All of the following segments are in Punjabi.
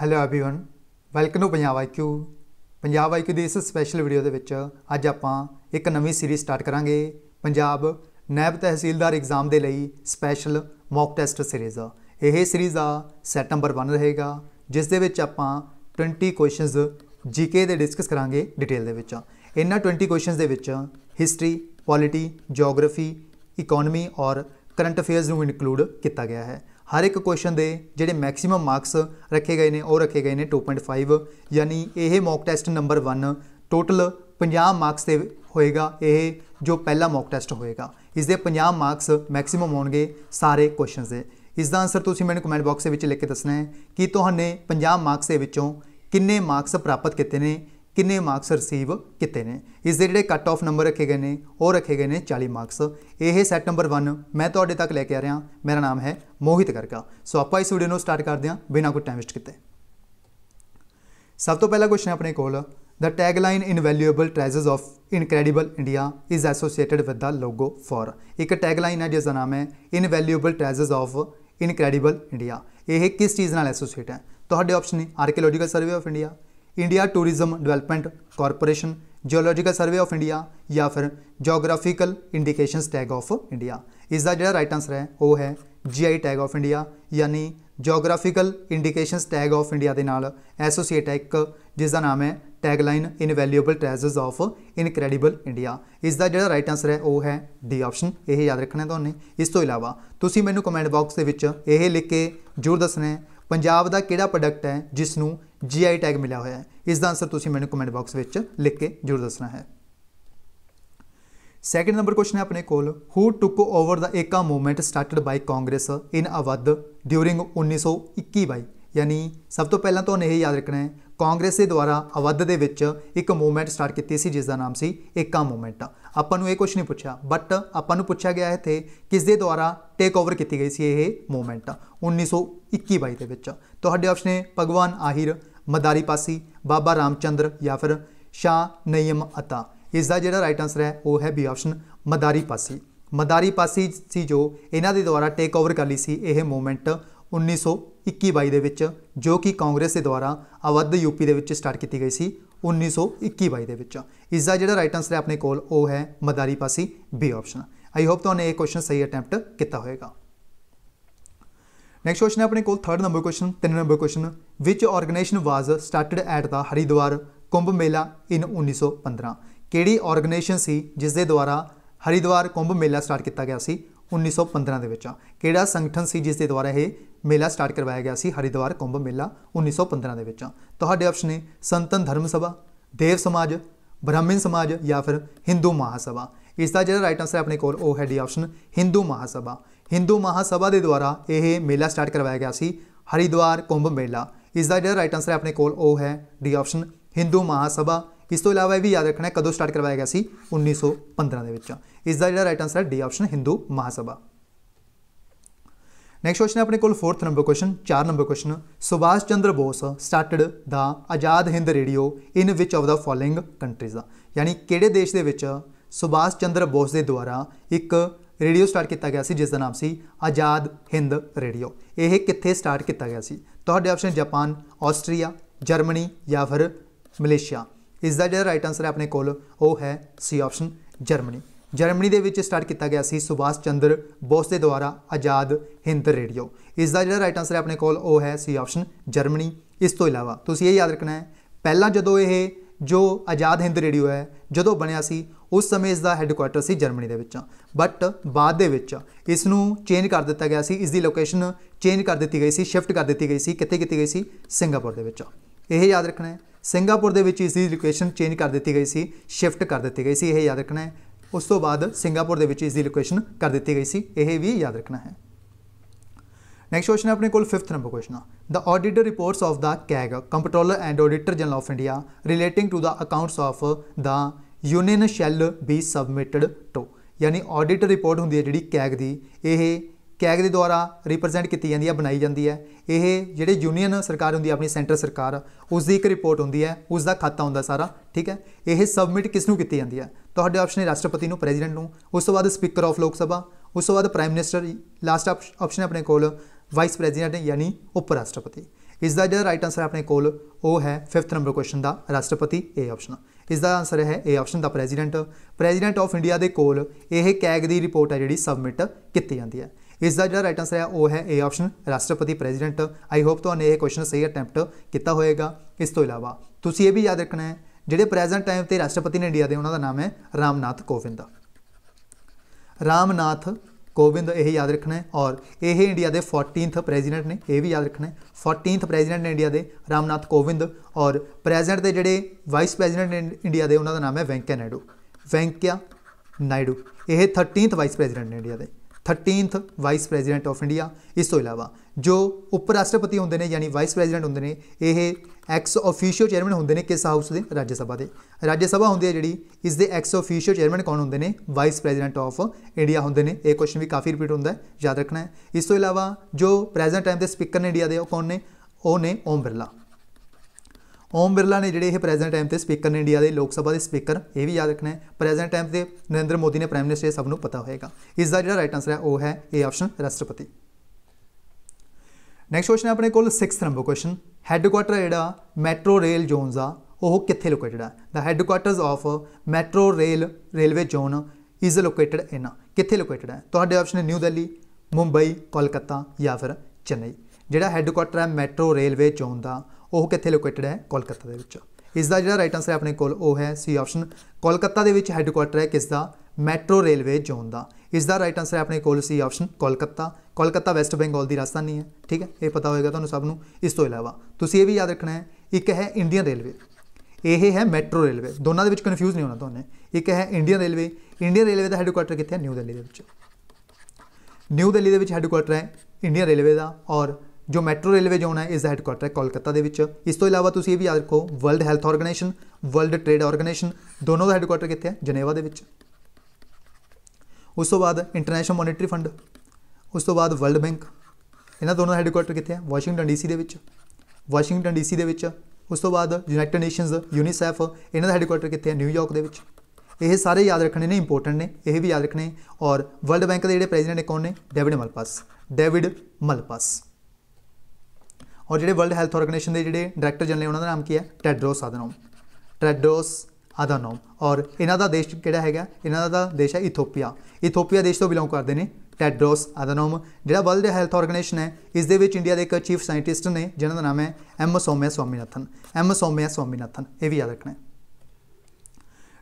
hello everyone welcome to Punjab IQ Punjab IQ ਦੀ ਇਸ ਸਪੈਸ਼ਲ ਵੀਡੀਓ ਦੇ ਵਿੱਚ ਅੱਜ ਆਪਾਂ ਇੱਕ ਨਵੀਂ ਸੀਰੀਜ਼ ਸਟਾਰਟ ਕਰਾਂਗੇ ਪੰਜਾਬ ਨੈਬ ਤਹਿਸੀਲਦਾਰ ਐਗਜ਼ਾਮ ਦੇ ਲਈ ਸਪੈਸ਼ਲ ਮੌਕ ਟੈਸਟ ਸੀਰੀਜ਼ ਇਹ ਸੀਰੀਜ਼ ਆ ਸੈਟ ਨੰਬਰ 1 ਰਹੇਗਾ ਜਿਸ ਦੇ ਵਿੱਚ ਆਪਾਂ 20 ਕੁਐਸਚਨਸ ਜੀਕੇ ਦੇ ਡਿਸਕਸ ਕਰਾਂਗੇ ਡਿਟੇਲ ਦੇ ਵਿੱਚ ਇਹਨਾਂ 20 ਕੁਐਸਚਨਸ ਦੇ ਵਿੱਚ ਹਿਸਟਰੀ ਪੋਲਿਟੀ ਜੀਓਗ੍ਰਾਫੀ ਇਕਨੋਮੀ ਔਰ ਕਰੰਟ ਅਫੇਅਰਸ ਨੂੰ ਇਨਕਲੂਡ ਕੀਤਾ ਗਿਆ ਹੈ ਹਰ ਇੱਕ ਕੁਐਸਚਨ ਦੇ ਜਿਹੜੇ ਮੈਕਸਿਮਮ ਮਾਰਕਸ ਰੱਖੇ ਗਏ ਨੇ ਉਹ ਰੱਖੇ ਗਏ ਨੇ 2.5 ਯਾਨੀ ਇਹ mock test number 1 total 50 marks ਦੇ ਹੋਏਗਾ ਇਹ ਜੋ ਪਹਿਲਾ ਮੌਕ ਟੈਸਟ ਹੋਏਗਾ ਇਸ ਦੇ 50 ਮਾਰਕਸ ਮੈਕਸਿਮਮ ਹੋਣਗੇ ਸਾਰੇ ਕੁਐਸਚਨਸ ਦੇ ਇਸ ਦਾ ਆਨਸਰ ਤੁਸੀਂ ਮੈਨੂੰ ਕਮੈਂਟ ਬਾਕਸ ਦੇ ਵਿੱਚ ਲਿਖ ਕੇ ਦੱਸਣਾ ਹੈ ਕਿ ਤੁਹਾਨੂੰ 50 ਮਾਰਕਸ ਦੇ ਵਿੱਚੋਂ ਕਿੰਨੇ ਮਾਰਕਸ ਪ੍ਰਾਪਤ ਕੀਤੇ ਨੇ ਕਿੰਨੇ ਮਾਰਕਸ ਰਿਸੀਵ ਕੀਤੇ ਨੇ ਇਸ ਦੇ ਜਿਹੜੇ ਕੱਟ ਆਫ ਨੰਬਰ ਰੱਖੇ ਗਏ ਨੇ ਉਹ ਰੱਖੇ ਗਏ ਨੇ 40 ਮਾਰਕਸ ਇਹ ਸੈਟ ਨੰਬਰ 1 ਮੈਂ ਤੁਹਾਡੇ ਤੱਕ ਲੈ ਕੇ ਆ ਰਿਹਾ ਮੇਰਾ ਨਾਮ ਹੈ ਮੋਹਿਤ ਕਰਕਾ ਸੋ ਆਪਾਂ ਇਸ ਵੀਡੀਓ ਨੂੰ ਸਟਾਰਟ ਕਰਦੇ ਹਾਂ ਬਿਨਾਂ ਕੋਈ ਟਾਈਮ ਵੇਸਟ ਕੀਤੇ ਸਭ ਤੋਂ ਪਹਿਲਾ ਕੁਐਸਚਨ ਆਪਣੇ ਕੋਲ the line invaluable treasures of incredible India is associated with the logo for ਇੱਕ ਟੈਗ ਲਾਈਨ ਹੈ ਜਿਸ ਦਾ ਨਾਮ ਹੈ valuable treasures of incredible India ਇਹ ਕਿਸ ਚੀਜ਼ ਨਾਲ ਐਸੋਸੀਏਟ ਹੈ ਤੁਹਾਡੇ ਆਪਸ਼ਨ ਨੇ archaeological survey of India India tourism development corporation geological survey of India ਜਾਂ ਫਿਰ geographical indications tag of India ਇਸ ਦਾ ਜਿਹੜਾ ਰਾਈਟ ਆਨਸਰ ਹੈ ਉਹ ਹੈ ਜੀਆਈ ਟੈਗ ਆਫ ਇੰਡੀਆ ਯਾਨੀ geographical indications tag of India ਦੇ ਨਾਲ ਐਸੋਸੀਏਟ ਹੈ ਇੱਕ ਜਿਸ ਦਾ ਨਾਮ ਹੈ tag line invaluable treasures of incredible India ਇਸ ਦਾ ਜਿਹੜਾ ਰਾਈਟ ਆਨਸਰ ਹੈ ਉਹ ਹੈ ਡੀ ਆਪਸ਼ਨ ਇਹ ਯਾਦ ਰੱਖਣਾ ਤੁਹਾਨੂੰ ਇਸ ਤੋਂ ਇਲਾਵਾ ਤੁਸੀਂ ਮੈਨੂੰ ਕਮੈਂਟ ਬਾਕਸ ਦੇ ਵਿੱਚ ਇਹ ਲਿਖ ਕੇ ਜ਼ਰੂਰ ਦੱਸਣਾ ਪੰਜਾਬ ਦਾ ਕਿਹੜਾ ਪ੍ਰੋਡਕਟ ਹੈ ਜਿਸ ਨੂੰ ਜੀਆਈ ਟੈਗ ਮਿਲਿਆ ਹੋਇਆ ਹੈ ਇਸ ਦਾ ਆਨਸਰ ਤੁਸੀਂ ਮੈਨੂੰ ਕਮੈਂਟ ਬਾਕਸ ਵਿੱਚ ਲਿਖ ਕੇ ਜ਼ਰੂਰ ਦੱਸਣਾ ਹੈ ਸੈਕਿੰਡ ਨੰਬਰ ਕੁਐਸਚਨ ਹੈ ਆਪਣੇ ਕੋਲ ਹੂ ਟੁੱਕ over the Eka movement started by Congress in Awadh during 1921 by ਯਾਨੀ ਸਭ ਤੋਂ ਪਹਿਲਾਂ ਤੁਹਾਨੂੰ ਇਹ ਯਾਦ ਰੱਖਣਾ ਹੈ ਕਾਂਗਰਸ ਦੇ ਦੁਆਰਾ ਅਵਧ ਦੇ ਵਿੱਚ ਇੱਕ ਮੂਵਮੈਂਟ ਸਟਾਰਟ ਕੀਤੀ ਸੀ ਜਿਸ ਦਾ ਨਾਮ ਸੀ ਏਕਾ ਮੂਵਮੈਂਟ ਆਪਾਂ ਨੂੰ ਇਹ ਕੁਝ ਨਹੀਂ ਪੁੱਛਿਆ ਬਟ ਆਪਾਂ ਨੂੰ ਪੁੱਛਿਆ ਗਿਆ ਹੈ ਤੇ ਕਿਸ ਦੇ ਦੁਆਰਾ ਟੇਕ ਓਵਰ ਕੀਤੀ ਗਈ ਸੀ ਇਹ ਮੂਵਮੈਂਟ 1921-22 ਦੇ ਵਿੱਚ ਤੁਹਾਡੇ ਆਪਸ਼ਨ ਹੈ ਭਗਵਾਨ ਆਹਿਰ ਮਦਾਰੀ ਪਾਸੀ ਬਾਬਾ ਰਾਮਚੰਦਰ ਜਾਂ ਫਿਰ ਸ਼ਾ ਨਈਮ ਅਤਾ ਇਸ ਦਾ ਜਿਹੜਾ ਰਾਈਟ ਆਨਸਰ ਹੈ ਉਹ ਹੈ ਬੀ ਆਪਸ਼ਨ ਮਦਾਰੀ ਪਾਸੀ ਮਦਾਰੀ ਪਾਸੀ ਸੀ ਜੋ ਇਹਨਾਂ ਦੇ ਦੁਆਰਾ ਟੇਕ ਓਵਰ ਕਰ ਲਈ ਸੀ ਇਹ ਮੂਵਮੈਂਟ ਬਾਈ ਦੇ ਵਿੱਚ ਜੋ ਕਿ ਕਾਂਗਰਸ ਦੇ ਦੁਆਰਾ ਅਵਧ ਯੂਪੀ ਦੇ ਵਿੱਚ ਸਟਾਰਟ ਕੀਤੀ ਗਈ ਸੀ 1921 ਬਾਈ ਦੇ ਵਿੱਚ ਇਸ ਦਾ ਜਿਹੜਾ ਰਾਈਟ ਆਨਸਰ ਹੈ ਆਪਣੇ ਕੋਲ ਉਹ ਹੈ Madari Pasi B option I hope ਤੁਹਾਨੂੰ ਇਹ ਕੁਐਸਚਨ ਸਹੀ ਅਟੈਂਪਟ ਕੀਤਾ ਹੋਵੇਗਾ ਨੈਕਸਟ ਕੁਐਸਚਨ ਹੈ ਆਪਣੇ ਕੋਲ 3rd number question 3 number question which organisation was started at the Haridwar Kumbh Mela in 1915 ਕਿਹੜੀ ਆਰਗੇਨਾਈਜੇਸ਼ਨ ਸੀ ਜਿਸ ਦੇ ਦੁਆਰਾ ਹਰੀਦਵਾਰ ਕੁੰਭ ਮੇਲਾ ਸਟਾਰਟ ਕੀਤਾ ਗਿਆ ਸੀ 1915 ਦੇ ਵਿੱਚ ਕਿਹੜਾ ਸੰਗਠਨ ਸੀ ਜਿਸ ਦੇ ਦੁਆਰਾ ਇਹ ਮੇਲਾ ਸਟਾਰਟ ਕਰਵਾਇਆ ਗਿਆ ਸੀ ਹਰਿਦਵਾਰ ਕੁੰਭ ਮੇਲਾ 1915 ਦੇ ਵਿੱਚ ਤੁਹਾਡੇ ਆਪਸ਼ਨ ਨੇ ਸੰਤਨ ਧਰਮ ਸਭਾ ਦੇਵ ਸਮਾਜ ਬ੍ਰਾਹਮਣ ਸਮਾਜ ਜਾਂ ਫਿਰ ਹਿੰਦੂ ਮਹਾਸਭਾ ਇਸ ਦਾ ਜਿਹੜਾ ਰਾਈਟ ਆਨਸਰ ਹੈ ਆਪਣੇ ਕੋਲ ਉਹ ਹੈ ਡੀ ਆਪਸ਼ਨ ਹਿੰਦੂ ਮਹਾਸਭਾ ਹਿੰਦੂ ਮਹਾਸਭਾ ਦੇ ਦੁਆਰਾ ਇਹ ਮੇਲਾ ਸਟਾਰਟ ਕਰਵਾਇਆ ਗਿਆ ਸੀ ਹਰਿਦਵਾਰ ਕੁੰਭ ਮੇਲਾ ਇਸ ਦਾ ਜਿਹੜਾ ਰਾਈਟ ਆਨਸਰ ਹੈ ਆਪਣੇ ਕੋਲ ਉਹ ਹੈ ਡੀ ਆਪਸ਼ਨ ਹਿੰਦੂ ਮਹਾਸਭਾ ਇਸ ਤੋਂ ਇਲਾਵਾ ਇਹ ਵੀ ਯਾਦ ਰੱਖਣਾ ਹੈ ਕਦੋਂ ਸਟਾਰਟ ਕਰਵਾਇਆ ਗਿਆ ਸੀ 1915 ਦੇ ਵਿੱਚ ਇਸ ਦਾ ਜਿਹੜਾ ਰਾਈਟ ਆਨਸਰ ਹੈ D option Hindu Mahasabha next question ਆਪਣੇ ਕੋਲ 4th number question 4 number question Subhash Chandra Bose started the Azad Hind radio in which of the following countries ਦਾ ਯਾਨੀ ਕਿਹੜੇ ਦੇਸ਼ ਦੇ ਵਿੱਚ ਸੁਭਾਸ਼ ਚੰਦਰ ਬੋਸ ਦੇ ਦੁਆਰਾ ਇੱਕ ਰੇਡੀਓ ਸਟਾਰਟ ਕੀਤਾ ਗਿਆ ਸੀ ਜਿਸ ਦਾ ਨਾਮ ਸੀ ਆਜ਼ਾਦ ਹਿੰਦ ਰੇਡੀਓ ਇਹ ਕਿੱਥੇ ਸਟਾਰਟ ਕੀਤਾ ਗਿਆ ਸੀ ਤੁਹਾਡੇ ਆਪਸ਼ਨ ਜਾਪਾਨ ਆਸਟਰੀਆ ਜਰਮਨੀ ਜਾਂ ਫਿਰ ਮਲੇਸ਼ੀਆ ਇਸ ਦਾ ਜਿਹੜਾ ਰਾਈਟ ਆਨਸਰ ਹੈ ਆਪਣੇ ਕੋਲ ਉਹ ਹੈ ਸੀ ਆਪਸ਼ਨ ਜਰਮਨੀ ਜਰਮਨੀ ਦੇ ਵਿੱਚ ਸਟਾਰਟ ਕੀਤਾ ਗਿਆ ਸੀ ਸੁਭਾਸ਼ ਚੰਦਰ ਬੋਸ ਦੇ ਦੁਆਰਾ ਆਜ਼ਾਦ ਹਿੰਦ ਰੇਡੀਓ ਇਸ ਦਾ ਜਿਹੜਾ ਰਾਈਟ ਆਨਸਰ ਹੈ ਆਪਣੇ ਕੋਲ ਉਹ ਹੈ ਸੀ ਆਪਸ਼ਨ ਜਰਮਨੀ ਇਸ ਤੋਂ ਇਲਾਵਾ ਤੁਸੀਂ ਇਹ ਯਾਦ ਰੱਖਣਾ ਹੈ ਪਹਿਲਾਂ ਜਦੋਂ ਇਹ ਜੋ ਆਜ਼ਾਦ ਹਿੰਦ ਰੇਡੀਓ ਹੈ ਜਦੋਂ ਬਣਿਆ ਸੀ ਉਸ ਸਮੇਂ ਇਸ ਦਾ ਹੈੱਡਕੁਆਰਟਰ ਸੀ ਜਰਮਨੀ ਦੇ ਵਿੱਚ ਬਟ ਬਾਅਦ ਦੇ ਵਿੱਚ ਇਸ ਨੂੰ ਚੇਂਜ ਕਰ ਦਿੱਤਾ ਗਿਆ ਸੀ ਇਸ ਦੀ ਲੋਕੇਸ਼ਨ ਚੇਂਜ ਕਰ ਦਿੱਤੀ ਗਈ ਸੀ ਸ਼ਿਫਟ ਕਰ ਦਿੱਤੀ ਗਈ ਸੀ ਕਿੱਥੇ ਕੀਤੀ ਗਈ ਸੀ ਸਿੰਗਾਪੁਰ ਦੇ ਵਿੱਚ ਇਹ ਯਾਦ ਰੱਖਣਾ ਹੈ ਸਿੰਗਾਪੁਰ ਦੇ ਵਿੱਚ ਇਸ ਦੀ ਲੋਕੇਸ਼ਨ ਚੇਂਜ ਕਰ ਦਿੱਤੀ ਗਈ ਸੀ ਸ਼ਿਫਟ ਕਰ ਦਿੱਤੀ ਗਈ ਸੀ ਇਹ ਯਾਦ ਰੱਖਣਾ ਹੈ ਉਸ ਤੋਂ ਬਾਅਦ ਸਿੰਗਾਪੁਰ ਦੇ ਵਿੱਚ ਇਸ ਦੀ ਲੋਕੇਸ਼ਨ ਕਰ ਦਿੱਤੀ ਗਈ ਸੀ ਇਹ ਵੀ ਯਾਦ ਰੱਖਣਾ ਹੈ ਨੈਕਸਟ ਕੁਐਸਚਨ ਆਪਣੇ ਕੋਲ 5th ਨੰਬਰ ਕੁਐਸਚਨ ਆ the auditor reports of the CAG comptroller and auditor general of India relating to the accounts of the union shall be submitted to ਯਾਨੀ ਆਡੀਟਰ ਰਿਪੋਰਟ ਹੁੰਦੀ ਹੈ ਜਿਹੜੀ ਕੈਗ ਦੀ ਇਹ ਕੈਗ ਦੇ ਦੁਆਰਾ ਰਿਪਰੈਜ਼ੈਂਟ ਕੀਤੀ ਜਾਂਦੀ ਹੈ ਬਣਾਈ ਜਾਂਦੀ ਹੈ ਇਹ ਜਿਹੜੇ ਯੂਨੀਅਨ ਸਰਕਾਰ ਹੁੰਦੀ ਹੈ ਆਪਣੀ ਸੈਂਟਰ ਸਰਕਾਰ ਉਸ ਦੀ ਇੱਕ ਰਿਪੋਰਟ ਹੁੰਦੀ ਹੈ ਉਸ ਦਾ ਖਾਤਾ ਹੁੰਦਾ ਸਾਰਾ ਠੀਕ ਹੈ ਇਹ ਸਬਮਿਟ ਕਿਸ ਨੂੰ ਕੀਤੀ ਜਾਂਦੀ ਹੈ ਤੁਹਾਡੇ ਆਪਸ਼ਨ ਹੈ ਰਾਸ਼ਟਰਪਤੀ ਨੂੰ ਪ੍ਰੈਜ਼ੀਡੈਂਟ ਨੂੰ ਉਸ ਤੋਂ ਬਾਅਦ ਸਪੀਕਰ ਆਫ ਲੋਕ ਸਭਾ ਉਸ ਤੋਂ ਬਾਅਦ ਪ੍ਰਾਈਮ ਮਿਨਿਸਟਰ ਲਾਸਟ ਆਪਸ਼ਨ ਆਪਣੇ ਕੋਲ ਵਾਈਸ ਪ੍ਰੈਜ਼ੀਡੈਂਟ ਯਾਨੀ ਉਪ ਰਾਸ਼ਟਰਪਤੀ ਇਸ ਦਾ ਜਿਹੜਾ ਰਾਈਟ ਆਨਸਰ ਆਪਣੇ ਕੋਲ ਉਹ ਹੈ 5th ਨੰਬਰ ਕੁਐਸਚਨ ਦਾ ਰਾਸ਼ਟਰਪਤੀ ਇਹ ਆਪਸ਼ਨ ਇਸ ਦਾ ਆਨਸਰ ਹੈ ਇਹ option the president president of India ਦੇ ਕੋਲ ਇਹ ਕੈਗ ਦੀ ਰਿਪੋਰਟ ਹੈ ਜਿਹੜੀ ਸਬਮਿਟ ਕੀਤੀ ਜਾਂਦੀ ਹੈ ਇਸ ਦਾ ਜਿਹੜਾ ਰਾਈਟ ਆਨਸਰ ਹੈ ਉਹ ਹੈ A ਆਪਸ਼ਨ ਰਾਸ਼ਟਰਪਤੀ ਪ੍ਰੈਜ਼ੀਡੈਂਟ ਆਈ ਹੋਪ ਤੁਹਾਨੂੰ ਇਹ ਕੁਐਸਚਨ ਸਹੀ ਅਟੈਂਪਟ ਕੀਤਾ ਹੋਵੇਗਾ ਇਸ ਤੋਂ ਇਲਾਵਾ ਤੁਸੀਂ ਇਹ ਵੀ ਯਾਦ ਰੱਖਣਾ ਹੈ ਜਿਹੜੇ ਪ੍ਰੈਜ਼ੈਂਟ ਟਾਈਮ ਤੇ ਰਾਸ਼ਟਰਪਤੀ ਨੇ ਇੰਡੀਆ ਦੇ ਉਹਨਾਂ ਦਾ ਨਾਮ ਹੈ ਰਾਮਨਾਥ ਕੋਵਿੰਦ ਰਾਮਨਾਥ ਕੋਵਿੰਦ ਇਹ ਯਾਦ ਰੱਖਣਾ ਹੈ ਔਰ ਇਹ ਇੰਡੀਆ ਦੇ 14th ਪ੍ਰੈਜ਼ੀਡੈਂਟ ਨੇ ਇਹ ਵੀ ਯਾਦ ਰੱਖਣਾ ਹੈ 14th ਪ੍ਰੈਜ਼ੀਡੈਂਟ ਨੇ ਇੰਡੀਆ ਦੇ ਰਾਮਨਾਥ ਕੋਵਿੰਦ ਔਰ ਪ੍ਰੈਜ਼ੀਡੈਂਟ ਦੇ ਜਿਹੜੇ ਵਾਈਸ ਪ੍ਰੈਜ਼ੀਡੈਂਟ ਨੇ ਇੰਡੀਆ ਦੇ ਉਹਨਾਂ ਦਾ ਨਾਮ ਹੈ ਵੈਂਕਈਆ ਨਾਇਡੂ ਵੈਂਕਿਆ ਨਾਇਡੂ ਇਹ 13th ਵਾਈਸ ਪ੍ਰੈਜ਼ੀਡੈਂਟ ਨੇ ਇੰਡੀਆ ਦੇ 13th vice president of India ਇਸ ਤੋਂ ਇਲਾਵਾ ਜੋ ਉਪ ਰਾਸ਼ਟਰਪਤੀ ਹੁੰਦੇ ਨੇ ਯਾਨੀ ਵਾਈਸ ਪ੍ਰੈਜ਼ੀਡੈਂਟ ਹੁੰਦੇ ਨੇ ਇਹ ਐਕਸ ਆਫੀਸ਼ੀਅਲ ਚੇਅਰਮੈਨ ਹੁੰਦੇ ਨੇ ਕਿਸ ਹਾਊਸ ਦੇ ਰਾਜ ਸਭਾ ਦੇ ਰਾਜ ਸਭਾ ਹੁੰਦੀ ਹੈ ਜਿਹੜੀ ਇਸ ਦੇ ਐਕਸ ਆਫੀਸ਼ੀਅਲ ਚੇਅਰਮੈਨ ਕੌਣ ਹੁੰਦੇ ਨੇ ਵਾਈਸ ਪ੍ਰੈਜ਼ੀਡੈਂਟ ਆਫ ਇੰਡੀਆ ਹੁੰਦੇ ਨੇ ਇਹ ਕੁਐਸਚਨ ਵੀ ਕਾਫੀ ਰਿਪੀਟ ਹੁੰਦਾ ਹੈ ਯਾਦ ਰੱਖਣਾ ਹੈ ਇਸ ਤੋਂ ਇਲਾਵਾ ਜੋ ਪ੍ਰੈਜ਼ੈਂਟ ਟਾਈਮ ਦੇ ਸਪੀਕਰ ਨੇ ਇੰਡੀਆ ਦੇ ਉਹ ਕੌਣ ਨੇ ਉਹ ਨੇ ਓਮ ਬਿਰਲਾ ਓਮ ਬਿਰਲਾ ਨੇ ਜਿਹੜੇ ਇਹ ਪ੍ਰੈਜ਼ੈਂਟ ਟਾਈਮ ਤੇ ਸਪੀਕਰ ਨੇ ਇੰਡੀਆ ਦੇ ਲੋਕ ਸਭਾ ਦੇ ਸਪੀਕਰ ਇਹ ਵੀ ਯਾਦ ਰੱਖਣਾ ਹੈ ਪ੍ਰੈਜ਼ੈਂਟ ਟਾਈਮ ਤੇ ਨਰਿੰਦਰ ਮੋਦੀ ਨੇ ਪ੍ਰਾਈਮ ਮਿਨਿਸਟਰ ਸਭ ਨੂੰ ਪਤਾ ਹੋਏਗਾ ਇਸ ਦਾ ਜਿਹੜਾ ਰਾਈਟ ਆਨਸਰ ਹੈ ਉਹ ਹੈ ਏ ਆਪਸ਼ਨ ਰਾਸ਼ਟਰਪਤੀ ਨੈਕਸਟ ਕੁਐਸਚਨ ਆਪਣੇ ਕੋਲ 6th ਨੰਬਰ ਕੁਐਸਚਨ ਹੈੱਡਕੁਆਟਰ ਜਿਹੜਾ ਮੈਟਰੋ ਰੇਲ ਜ਼ੋਨਸ ਆ ਉਹ ਕਿੱਥੇ ਲੋਕੇਟਡ ਆ the headquarters of metro rail railway zone is located in ਕਿੱਥੇ ਲੋਕੇਟਡ ਹੈ ਤੁਹਾਡੇ ਆਪਸ਼ਨ ਹੈ ਨਿਊ ਦਿੱਲੀ ਮੁੰਬਈ ਕੋਲਕਾਤਾ ਜਾਂ ਫਿਰ ਚੇਨਈ ਜਿਹੜਾ ਹੈੱਡਕੁਆਟਰ ਹੈ ਮੈਟਰੋ ਰੇਲਵੇ ਜ਼ੋਨ ਦਾ ਉਹ ਕਿੱਥੇ ਲੋਕੇਟਡ ਹੈ ਕੋਲਕਾਤਾ ਦੇ ਵਿੱਚ ਇਸ ਦਾ ਜਿਹੜਾ ਰਾਈਟ ਆਨਸਰ ਹੈ ਆਪਣੇ ਕੋਲ ਉਹ ਹੈ ਸੀ ਆਪਸ਼ਨ ਕੋਲਕਾਤਾ ਦੇ ਵਿੱਚ ਹੈੱਡਕੁਆਟਰ ਹੈ ਕਿਸ ਦਾ ਮੈਟਰੋ ਰੇਲਵੇ ਜ਼ੋਨ ਦਾ ਇਸ ਦਾ ਰਾਈਟ ਆਨਸਰ ਹੈ ਆਪਣੇ ਕੋਲ ਸੀ ਆਪਸ਼ਨ ਕੋਲਕਾਤਾ ਕੋਲਕਾਤਾ ਵੈਸਟ ਬੰਗਾਲ ਦੀ ਰਾਜਧਾਨੀ ਹੈ ਠੀਕ ਹੈ ਇਹ ਪਤਾ ਹੋਏਗਾ ਤੁਹਾਨੂੰ ਸਭ ਨੂੰ ਇਸ ਤੋਂ ਇਲਾਵਾ ਤੁਸੀਂ ਇਹ ਵੀ ਯਾਦ ਰੱਖਣਾ ਹੈ ਇੱਕ ਹੈ ਇੰਡੀਅਨ ਰੇਲਵੇ ਇਹ ਹੈ ਮੈਟਰੋ ਰੇਲਵੇ ਦੋਨਾਂ ਦੇ ਵਿੱਚ ਕਨਫਿਊਜ਼ ਨਹੀਂ ਹੋਣਾ ਤੁਹਾਨੂੰ ਇੱਕ ਹੈ ਇੰਡੀਅਨ ਰੇਲਵੇ ਇੰਡੀਅਨ ਰੇਲਵੇ ਦਾ ਹੈੱਡਕੁਆਟਰ ਕਿੱਥੇ ਹੈ ਨਿਊ ਦਿੱਲੀ ਦੇ ਵਿੱਚ ਨਿਊ ਦਿੱਲੀ ਦੇ ਵਿੱਚ ਹੈੱਡਕੁਆਟਰ ਹੈ ਇੰਡੀਅਨ ਰੇਲਵੇ ਦਾ ਔਰ जो मैट्रो रेलवे जोन है इस हैडकुआटर है कोलकाता के इस तो अलावा तुम यह भी याद रखो world health organisation world trade organisation दोनों का हैडकुआटर कितने है जनेवा के उस बाद इंटरैशनल मोनिटरी फंड उस तो बाद वर्ल्ड बैंक इन दोनों का हैडकुआटर कितने है वाशिंगटन डीसी के वाशिंगटन डीसी के उस तो बाद यूनाइटड नेशनज यूनीसैफ इन हैडकुआटर कितने न्यूयॉर्क के यह सारे याद रखने ने इंपोर्टेंट ने यह भी याद रखने और वर्ल्ड बैंक के जो प्रेजिडेंट कौन ने डेविड मलपास डेविड मलपास ਔਰ ਜਿਹੜੇ ਵਰਲਡ ਹੈਲਥ ਆਰਗੇਨਾਈਜੇਸ਼ਨ ਦੇ ਜਿਹੜੇ ਡਾਇਰੈਕਟਰ ਜਨਰਲ ਉਹਨਾਂ ਦਾ ਨਾਮ ਕੀ ਹੈ ਟੈਡਰੋਸ ਆਦਨੋਮ ਟੈਡਰੋਸ ਆਦਨੋਮ ਔਰ ਇਹਨਾਂ ਦਾ ਦੇਸ਼ ਕਿਹੜਾ ਹੈਗਾ ਇਹਨਾਂ ਦਾ ਦੇਸ਼ ਹੈ ਇਥੋਪੀਆ ਇਥੋਪੀਆ ਦੇਸ਼ ਤੋਂ ਬਿਲੋਂਗ ਕਰਦੇ ਨੇ ਟੈਡਰੋਸ ਆਦਨੋਮ ਜਿਹੜਾ ਵਰਲਡ ਹੈਲਥ ਆਰਗੇਨਾਈਜੇਸ਼ਨ ਹੈ ਇਸ ਦੇ ਵਿੱਚ ਇੰਡੀਆ ਦੇ ਇੱਕ ਚੀਫ ਸਾਇੰਟਿਸਟ ਨੇ ਜਿਨ੍ਹਾਂ ਦਾ ਨਾਮ ਹੈ ਐਮ ਸੋਮਿਆ ਸਵਾਮੀਨਾਥਨ ਐਮ ਸੋਮਿਆ ਸਵਾਮੀਨਾਥਨ ਇਹ ਵੀ ਯਾਦ ਰੱਖਣਾ ਹੈ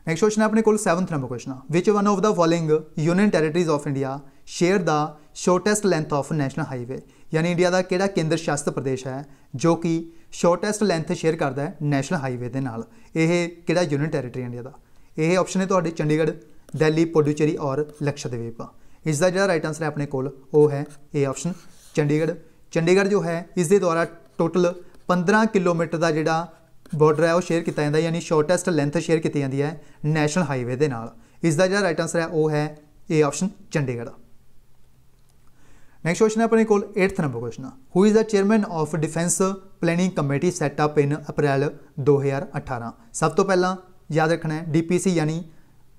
ਨੈਕਸਟ ਕੁਐਸਚਨ ਆਪਣੇ ਕੋਲ 7th ਨੰਬਰ ਕੁਐਸਚਨ ਆ which one of the following union territories of India share the shortest length of national highway ਯਾਨੀ ਇੰਡੀਆ ਦਾ ਕਿਹੜਾ ਕੇਂਦਰ ਸ਼ਾਸਿਤ ਪ੍ਰਦੇਸ਼ ਹੈ ਜੋ ਕਿ ਸ਼ਾਰਟੈਸਟ ਲੈਂਥ ਸ਼ੇਅਰ ਕਰਦਾ ਹੈ ਨੈਸ਼ਨਲ ਹਾਈਵੇ ਦੇ ਨਾਲ ਇਹ ਕਿਹੜਾ ਯੂਨੀਅਨ ਟੈਰੀਟਰੀ ਇੰਡੀਆ ਦਾ ਇਹ ਆਪਸ਼ਨ ਹੈ ਤੁਹਾਡੇ ਚੰਡੀਗੜ੍ਹ ਦਿੱਲੀ ਪੋਡੂਚੇਰੀ ਔਰ ਲਕਸ਼ਦਵੀਪ ਇਸ ਦਾ ਜਿਹੜਾ ਰਾਈਟ ਆਨਸਰ ਹੈ ਆਪਣੇ ਕੋਲ ਉਹ ਹੈ ਏ ਆਪਸ਼ਨ ਚੰਡੀਗੜ੍ਹ ਚੰਡੀਗੜ੍ਹ ਜੋ ਹੈ ਇਸ ਦੇ ਦੁਆਰਾ ਟੋਟਲ 15 ਕਿਲੋਮੀਟਰ ਦਾ ਜਿਹੜਾ ਬਾਰਡਰ ਹੈ ਉਹ ਸ਼ੇਅਰ ਕੀਤਾ ਜਾਂਦਾ ਯਾਨੀ ਸ਼ਾਰਟੈਸਟ ਲੈਂਥ ਸ਼ੇਅਰ ਕੀਤੀ ਜਾਂਦੀ ਹੈ ਨੈਸ਼ਨਲ ਹਾਈਵੇ ਦੇ ਨਾਲ ਇਸ ਦਾ ਜਿਹੜਾ ਰਾਈਟ ਆਨਸਰ ਹੈ ਉਹ ਹੈ A option Chandigarh next question ਹੈ ਆਪਣੇ ਕੋਲ 8th ਨੰਬਰ question who is the chairman of defence planning committee set up in April 2018 ਸਭ ਤੋਂ ਪਹਿਲਾਂ ਯਾਦ ਰੱਖਣਾ ਹੈ ਡੀਪੀਸੀ ਯਾਨੀ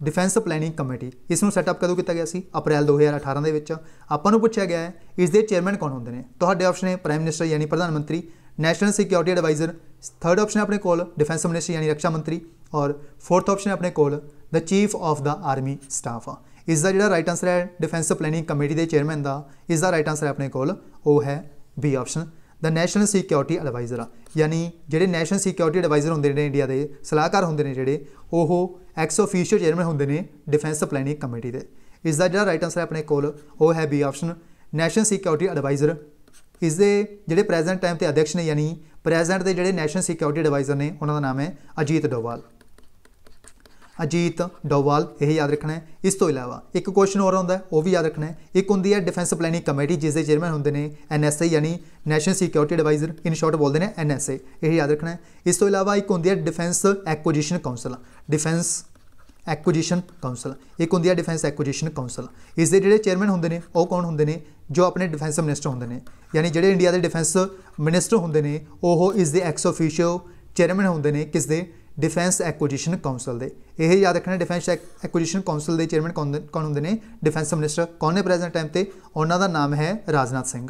ਡਿਫੈਂਸ ਪਲੈਨਿੰਗ ਕਮੇਟੀ ਇਸ ਨੂੰ ਸੈਟ ਅਪ ਕਦੋਂ ਕੀਤਾ ਗਿਆ ਸੀ ਅਪ੍ਰੈਲ 2018 ਦੇ ਵਿੱਚ ਆਪਾਂ ਨੂੰ ਪੁੱਛਿਆ ਗਿਆ ਹੈ ਇਸ ਦੇ ਚੇਅਰਮੈਨ ਕੌਣ ਹੁੰਦੇ ਨੇ ਤੁਹਾਡੇ ਆਪਸ਼ਨ ਹੈ ਪ੍ਰਾਈਮ ਮਿਨਿਸਟਰ ਯਾਨੀ ਪ੍ਰਧਾਨ ਮੰਤਰੀ national security adviser third option ਹੈ ਆਪਣੇ ਕੋਲ ਡਿਫੈਂਸ ਮਿਨਿਸਟਰ ਯਾਨੀ ਰੱਖਿਆ ਮੰਤਰੀ ਔਰ ਫੋਰਥ ਆਪਸ਼ਨ ਹੈ ਆਪਣੇ ਕੋਲ the chief of the army staff ਇਸ ਦਾ ਜਿਹੜਾ ਰਾਈਟ ਆਨਸਰ ਹੈ ਡਿਫੈਂਸ ਪਲੈਨਿੰਗ ਕਮੇਟੀ ਦੇ ਚੇਅਰਮੈਨ ਦਾ ਇਸ ਦਾ ਰਾਈਟ ਆਨਸਰ ਆਪਣੇ ਕੋਲ ਉਹ ਹੈ B option the national security adviser ਯਾਨੀ ਜਿਹੜੇ ਨੈਸ਼ਨਲ ਸਿਕਿਉਰਿਟੀ ਐਡਵਾਈਜ਼ਰ ਹੁੰਦੇ ਨੇ ਇੰਡੀਆ ਦੇ ਸਲਾਹਕਾਰ ਹੁੰਦੇ ਨੇ ਜਿਹੜੇ ਉਹ ਐਕਸ ਆਫੀਸ਼ੀਅਲ ਚੇਅਰਮੈਨ ਹੁੰਦੇ ਨੇ ਡਿਫੈਂਸ ਪਲੈਨਿੰਗ ਕਮੇਟੀ ਦੇ ਇਸ ਦਾ ਜਿਹੜਾ ਰਾਈਟ ਆਨਸਰ ਹੈ ਆਪਣੇ ਕੋਲ ਉਹ ਹੈ B option national security adviser ਇਸ ਦੇ ਜਿਹੜੇ ਪ੍ਰੈਜ਼ੈਂਟ ਟਾਈਮ ਤੇ ਅਧਿਕਸ਼ ਨੇ ਯਾਨੀ ਪ੍ਰੈਜ਼ੈਂਟ ਦੇ ਜਿਹੜੇ ਨੈਸ਼ਨਲ ਸਿਕਿਉਰਿਟੀ ਐਡਵਾਈਜ਼ਰ ਨੇ ਉਹਨਾਂ ਦਾ ਨਾਮ ਹੈ ਅਜੀਤ ਡੋਵਾਲ ਅਜੀਤ ਡੋਵਾਲ ਇਹ ਯਾਦ ਰੱਖਣਾ ਹੈ ਇਸ ਤੋਂ ਇਲਾਵਾ ਇੱਕ ਕੁਐਸਚਨ ਹੋਰ ਆਉਂਦਾ ਉਹ ਵੀ ਯਾਦ ਰੱਖਣਾ ਹੈ ਇੱਕ ਹੁੰਦੀ ਹੈ ਡਿਫੈਂਸ ਪਲੈਨਿੰਗ ਕਮੇਟੀ ਜਿਸ ਦੇ ਚੇਅਰਮੈਨ ਹੁੰਦੇ ਨੇ ਐਨਐਸਏ ਯਾਨੀ national security adviser in short ਬੋਲਦੇ ਨੇ ਐਨਐਸਏ ਇਹ ਯਾਦ ਰੱਖਣਾ ਹੈ ਇਸ ਤੋਂ ਇਲਾਵਾ ਇੱਕ ਹੁੰਦੀ ਹੈ defence acquisition council defence acquisition council ਇੱਕ ਹੁੰਦੀ ਹੈ ਡਿਫੈਂਸ ਐਕੁਜੀਸ਼ਨ ਕਾਉਂਸਲ ਇਸ ਦੇ ਜਿਹੜੇ ਚੇਅਰਮੈਨ ਹੁੰਦੇ ਨੇ ਉਹ ਕੌਣ ਹੁੰਦੇ ਨੇ ਜੋ ਆਪਣੇ ਡਿਫੈਂਸ ਮਿਨਿਸਟਰ ਹੁੰਦੇ ਨੇ ਯਾਨੀ ਜਿਹੜੇ ਇੰਡੀਆ ਦੇ ਡਿਫੈਂਸ ਮਿਨਿਸਟਰ ਹੁੰਦੇ ਨੇ ਉਹ ਇਸ ਦੇ ਐਕਸ ਆਫੀਸ਼ੀਓ ਚੇਅਰਮੈਨ ਹੁੰਦੇ ਨੇ ਕਿਸ ਦੇ ਡਿਫੈਂਸ ਐਕੁਜੀਸ਼ਨ ਕਾਉਂਸਲ ਦੇ ਇਹ ਯਾਦ ਰੱਖਣਾ ਡਿਫੈਂਸ ਐਕੁਜੀਸ਼ਨ ਕਾਉਂਸਲ ਦੇ ਚੇਅਰਮੈਨ ਕੌਣ ਹੁੰਦੇ ਨੇ ਡਿਫੈਂਸ ਮਿਨਿਸਟਰ ਕੌਣ ਨੇ ਪ੍ਰੈਜ਼ੈਂਟ ਟਾਈਮ ਤੇ ਉਹਨਾਂ ਦਾ ਨਾਮ ਹੈ ਰਾਜਨਾਥ ਸਿੰਘ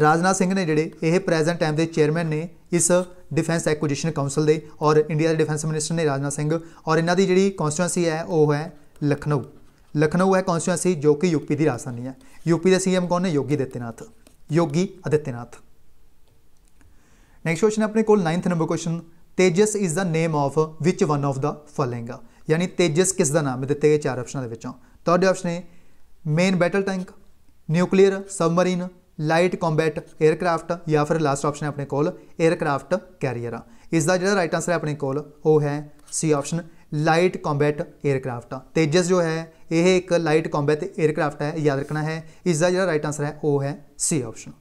ਰਾਜਨਾਥ ਸਿੰਘ ਨੇ ਜਿਹੜੇ ਇਹ ਪ੍ਰੈਜ਼ੈਂਟ ਟਾਈਮ ਦੇ ਚੇਅਰਮੈਨ ਨੇ ਇਸ ਡਿਫੈਂਸ ਐਕੁਜੀਸ਼ਨ ਕਾਉਂਸਲ ਦੇ ਔਰ ਇੰਡੀਆ ਦੇ ਡਿਫੈਂਸ ਮਿਨਿਸਟਰ ਨੇ ਰਾਜਨਾਥ ਸਿੰਘ ਔਰ ਇਹਨਾਂ ਦੀ ਜਿਹੜੀ ਕਨਸਟੀਟੂਐਂਸੀ ਹੈ ਉਹ ਹੈ ਲਖਨਊ ਲਖਨਊ ਹੈ ਕਨਸਟੀਟੂਐਂਸੀ ਜੋ ਕਿ ਯੂਪੀ ਦੀ ਰਾਜਧਾਨੀ ਹੈ ਯੂਪੀ ਦੇ ਸੀਐਮ ਕੌਣ ਨੇ ਯੋਗੀ ਦਿੱਤੇਨਾਥ ਯੋਗੀ ਅਦਿੱਤਨਾਥ ਨੈਕਸਟ ਕੁਐਸਚਨ ਆਪਣੇ ਕੋਲ 9th ਨੰਬਰ question Tejas is the name of which one of the following ਯਾਨੀ ਤੇਜਸ ਕਿਸ ਦਾ ਨਾਮ ਹੈ ਦਿੱਤੇ ਗਏ ਚਾਰ ਆਪਸ਼ਨਾਂ ਦੇ ਵਿੱਚੋਂ ਤੁਹਾਡੇ ਆਪਸ਼ਨ ਹੈ main battle tank nuclear submarine light combat aircraft ਜਾਂ ਫਿਰ ਲਾਸਟ ਆਪਸ਼ਨ ਹੈ ਆਪਣੇ ਕੋਲ 에ਅਰਕ੍ਰਾਫਟ ਕੈਰੀਅਰ ਇਸ ਦਾ ਜਿਹੜਾ ਰਾਈਟ ਆਨਸਰ ਹੈ ਆਪਣੇ ਕੋਲ ਉਹ ਹੈ C option light combat aircraft Tejas ਜੋ ਹੈ ਇਹ ਇੱਕ ਲਾਈਟ ਕੰਬੈਟ 에ਅਰਕ੍ਰਾਫਟ ਹੈ ਯਾਦ ਰੱਖਣਾ ਹੈ ਇਸ ਦਾ ਜਿਹੜਾ ਰਾਈਟ ਆਨਸਰ ਹੈ ਉਹ ਹੈ ਸੀ ਆਪਸ਼ਨ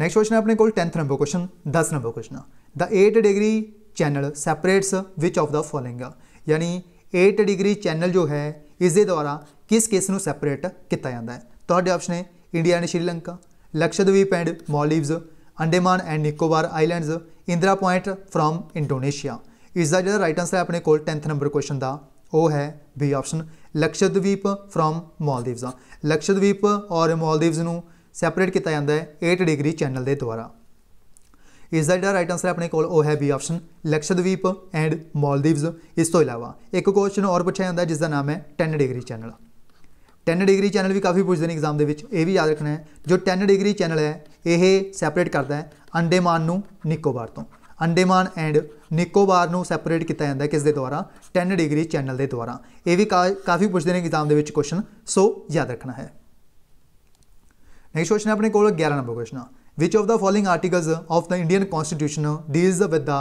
ਨੈਕਸਟ ਕੁਐਸਚਨ ਹੈ ਆਪਣੇ ਕੋਲ 10th number question 10 number question The 8 degree channel separates which of the following ਯਾਨੀ 8 ਡਿਗਰੀ ਚੈਨਲ ਜੋ ਹੈ ਇਸ ਦੇ ਦੁਆਰਾ ਕਿਸ ਕੇਸ ਨੂੰ ਸੈਪਰੇਟ ਕੀਤਾ ਜਾਂਦਾ ਹੈ ਤੁਹਾਡੇ ਆਪਸ਼ਨ ਹੈ India and Sri Lanka Lakshadweep and Maldives Andaman and Nicobar islands Indira point from Indonesia ਇਸ ਦਾ ਜਿਹੜਾ ਰਾਈਟ ਆਨਸਰ ਹੈ ਆਪਣੇ ਕੋਲ 10th ਨੰਬਰ ਕੁਐਸਚਨ ਦਾ ਉਹ ਹੈ B option Lakshadweep from Maldives Lakshadweep ਔਰ ਮਾਲਦੀਵਸ ਨੂੰ ਸੈਪਰੇਟ ਕੀਤਾ ਜਾਂਦਾ ਹੈ 8 ਡਿਗਰੀ ਚੈਨਲ ਦੇ ਦੁਆਰਾ ਇਸ ਦਾ ਜਿਹੜਾ ਰਾਈਟ ਆਨਸਰ ਆਪਣੇ ਕੋਲ ਉਹ ਹੈ B option Lakshadweep and Maldives ਇਸ ਤੋਂ ਇਲਾਵਾ ਇੱਕ ਕੁਐਸਚਨ ਹੋਰ ਪੁੱਛਿਆ ਜਾਂਦਾ ਜਿਸ ਦਾ ਨਾਮ ਹੈ 10 ਡਿਗਰੀ ਚੈਨਲ 10 ਡਿਗਰੀ ਚੈਨਲ ਵੀ ਕਾਫੀ ਪੁੱਛਦੇ ਨੇ ਐਗਜ਼ਾਮ ਦੇ ਵਿੱਚ ਇਹ ਵੀ ਯਾਦ ਰੱਖਣਾ ਹੈ ਜੋ 10 ਡਿਗਰੀ ਚੈਨਲ ਹੈ ਇਹ ਸੈਪਰੇਟ ਕਰਦਾ ਹੈ ਅੰਡੇਮਾਨ ਨੂੰ ਨਿਕੋਬਾਰ ਤੋਂ ਅੰਡੇਮਾਨ ਐਂਡ ਨਿਕੋਬਾਰ ਨੂੰ ਸੈਪਰੇਟ ਕੀਤਾ ਜਾਂਦਾ ਕਿਸ ਦੇ ਦੁਆਰਾ 10 ਡਿਗਰੀ ਚੈਨਲ ਦੇ ਦੁਆਰਾ ਇਹ ਵੀ ਕਾਫੀ ਪੁੱਛਦੇ ਨੇ ਐਗਜ਼ਾਮ ਦੇ ਵਿੱਚ ਕੁਐਸਚਨ ਸੋ ਯਾਦ ਰੱਖਣਾ ਹੈ ਨੈਕਸਟ ਕੁਐਸਚਨ ਆਪਣੇ ਕੋਲ 11 number question which of the following articles of the Indian constitution deals with the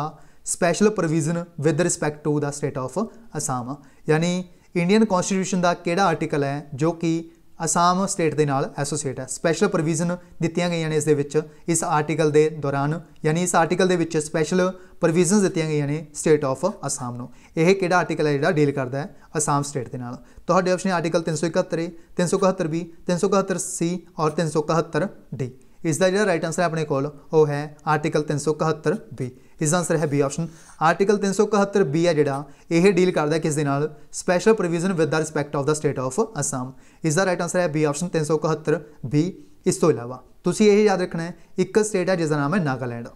special provision with respect to the state of Assam ਯਾਨੀ ਇੰਡੀਅਨ ਕਨਸਟੀਟਿਊਸ਼ਨ ਦਾ ਕਿਹੜਾ ਆਰਟੀਕਲ ਹੈ ਜੋ ਕਿ ਅਸਾਮ ਸਟੇਟ ਦੇ ਨਾਲ ਐਸੋਸੀਏਟ ਹੈ ਸਪੈਸ਼ਲ ਪ੍ਰੋਵੀਜ਼ਨ ਦਿੱਤੀਆਂ ਗਈਆਂ ਨੇ ਇਸ ਦੇ ਵਿੱਚ ਇਸ ਆਰਟੀਕਲ ਦੇ ਦੌਰਾਨ ਯਾਨੀ ਇਸ ਆਰਟੀਕਲ ਦੇ ਵਿੱਚ ਸਪੈਸ਼ਲ ਪ੍ਰੋਵੀਜ਼ਨਸ ਦਿੱਤੀਆਂ ਗਈਆਂ ਨੇ ਸਟੇਟ ਆਫ ਅਸਾਮ ਨੂੰ ਇਹ ਕਿਹੜਾ ਆਰਟੀਕਲ ਹੈ ਜਿਹੜਾ ਡੀਲ ਕਰਦਾ ਹੈ ਅਸਾਮ ਸਟੇਟ ਦੇ ਨਾਲ ਤੁਹਾਡੇ ਆਪਸ਼ਨ ਆਰਟੀਕਲ 371 371 ਬੀ 371 ਸੀ ਔਰ 371 ਡੀ ਇਸ ਦਾ ਜਿਹੜਾ ਰਾਈਟ ਆਨਸਰ ਹੈ ਆਪਣੇ ਕੋਲ ਉਹ ਹੈ ਆਰਟੀਕਲ 371 ਬੀ ਇਸ ਦਾ ਆਨਸਰ ਹੈ ਬੀ ਆਪਸ਼ਨ ਆਰਟੀਕਲ 371 ਬੀ ਹੈ ਜਿਹੜਾ ਇਹ ਡੀਲ ਕਰਦਾ ਕਿਸ ਦੇ ਨਾਲ special provision with the respect of the state of Assam ਇਸ ਦਾ ਰਾਈਟ ਆਨਸਰ ਹੈ ਬੀ ਆਪਸ਼ਨ 371 ਬੀ ਇਸ ਤੋਂ ਇਲਾਵਾ ਤੁਸੀਂ ਇਹ ਯਾਦ ਰੱਖਣਾ ਹੈ ਇੱਕ ਸਟੇਟ ਹੈ ਜਿਸ ਦਾ ਨਾਮ ਹੈ ਨਾਗਾਲੈਂਡ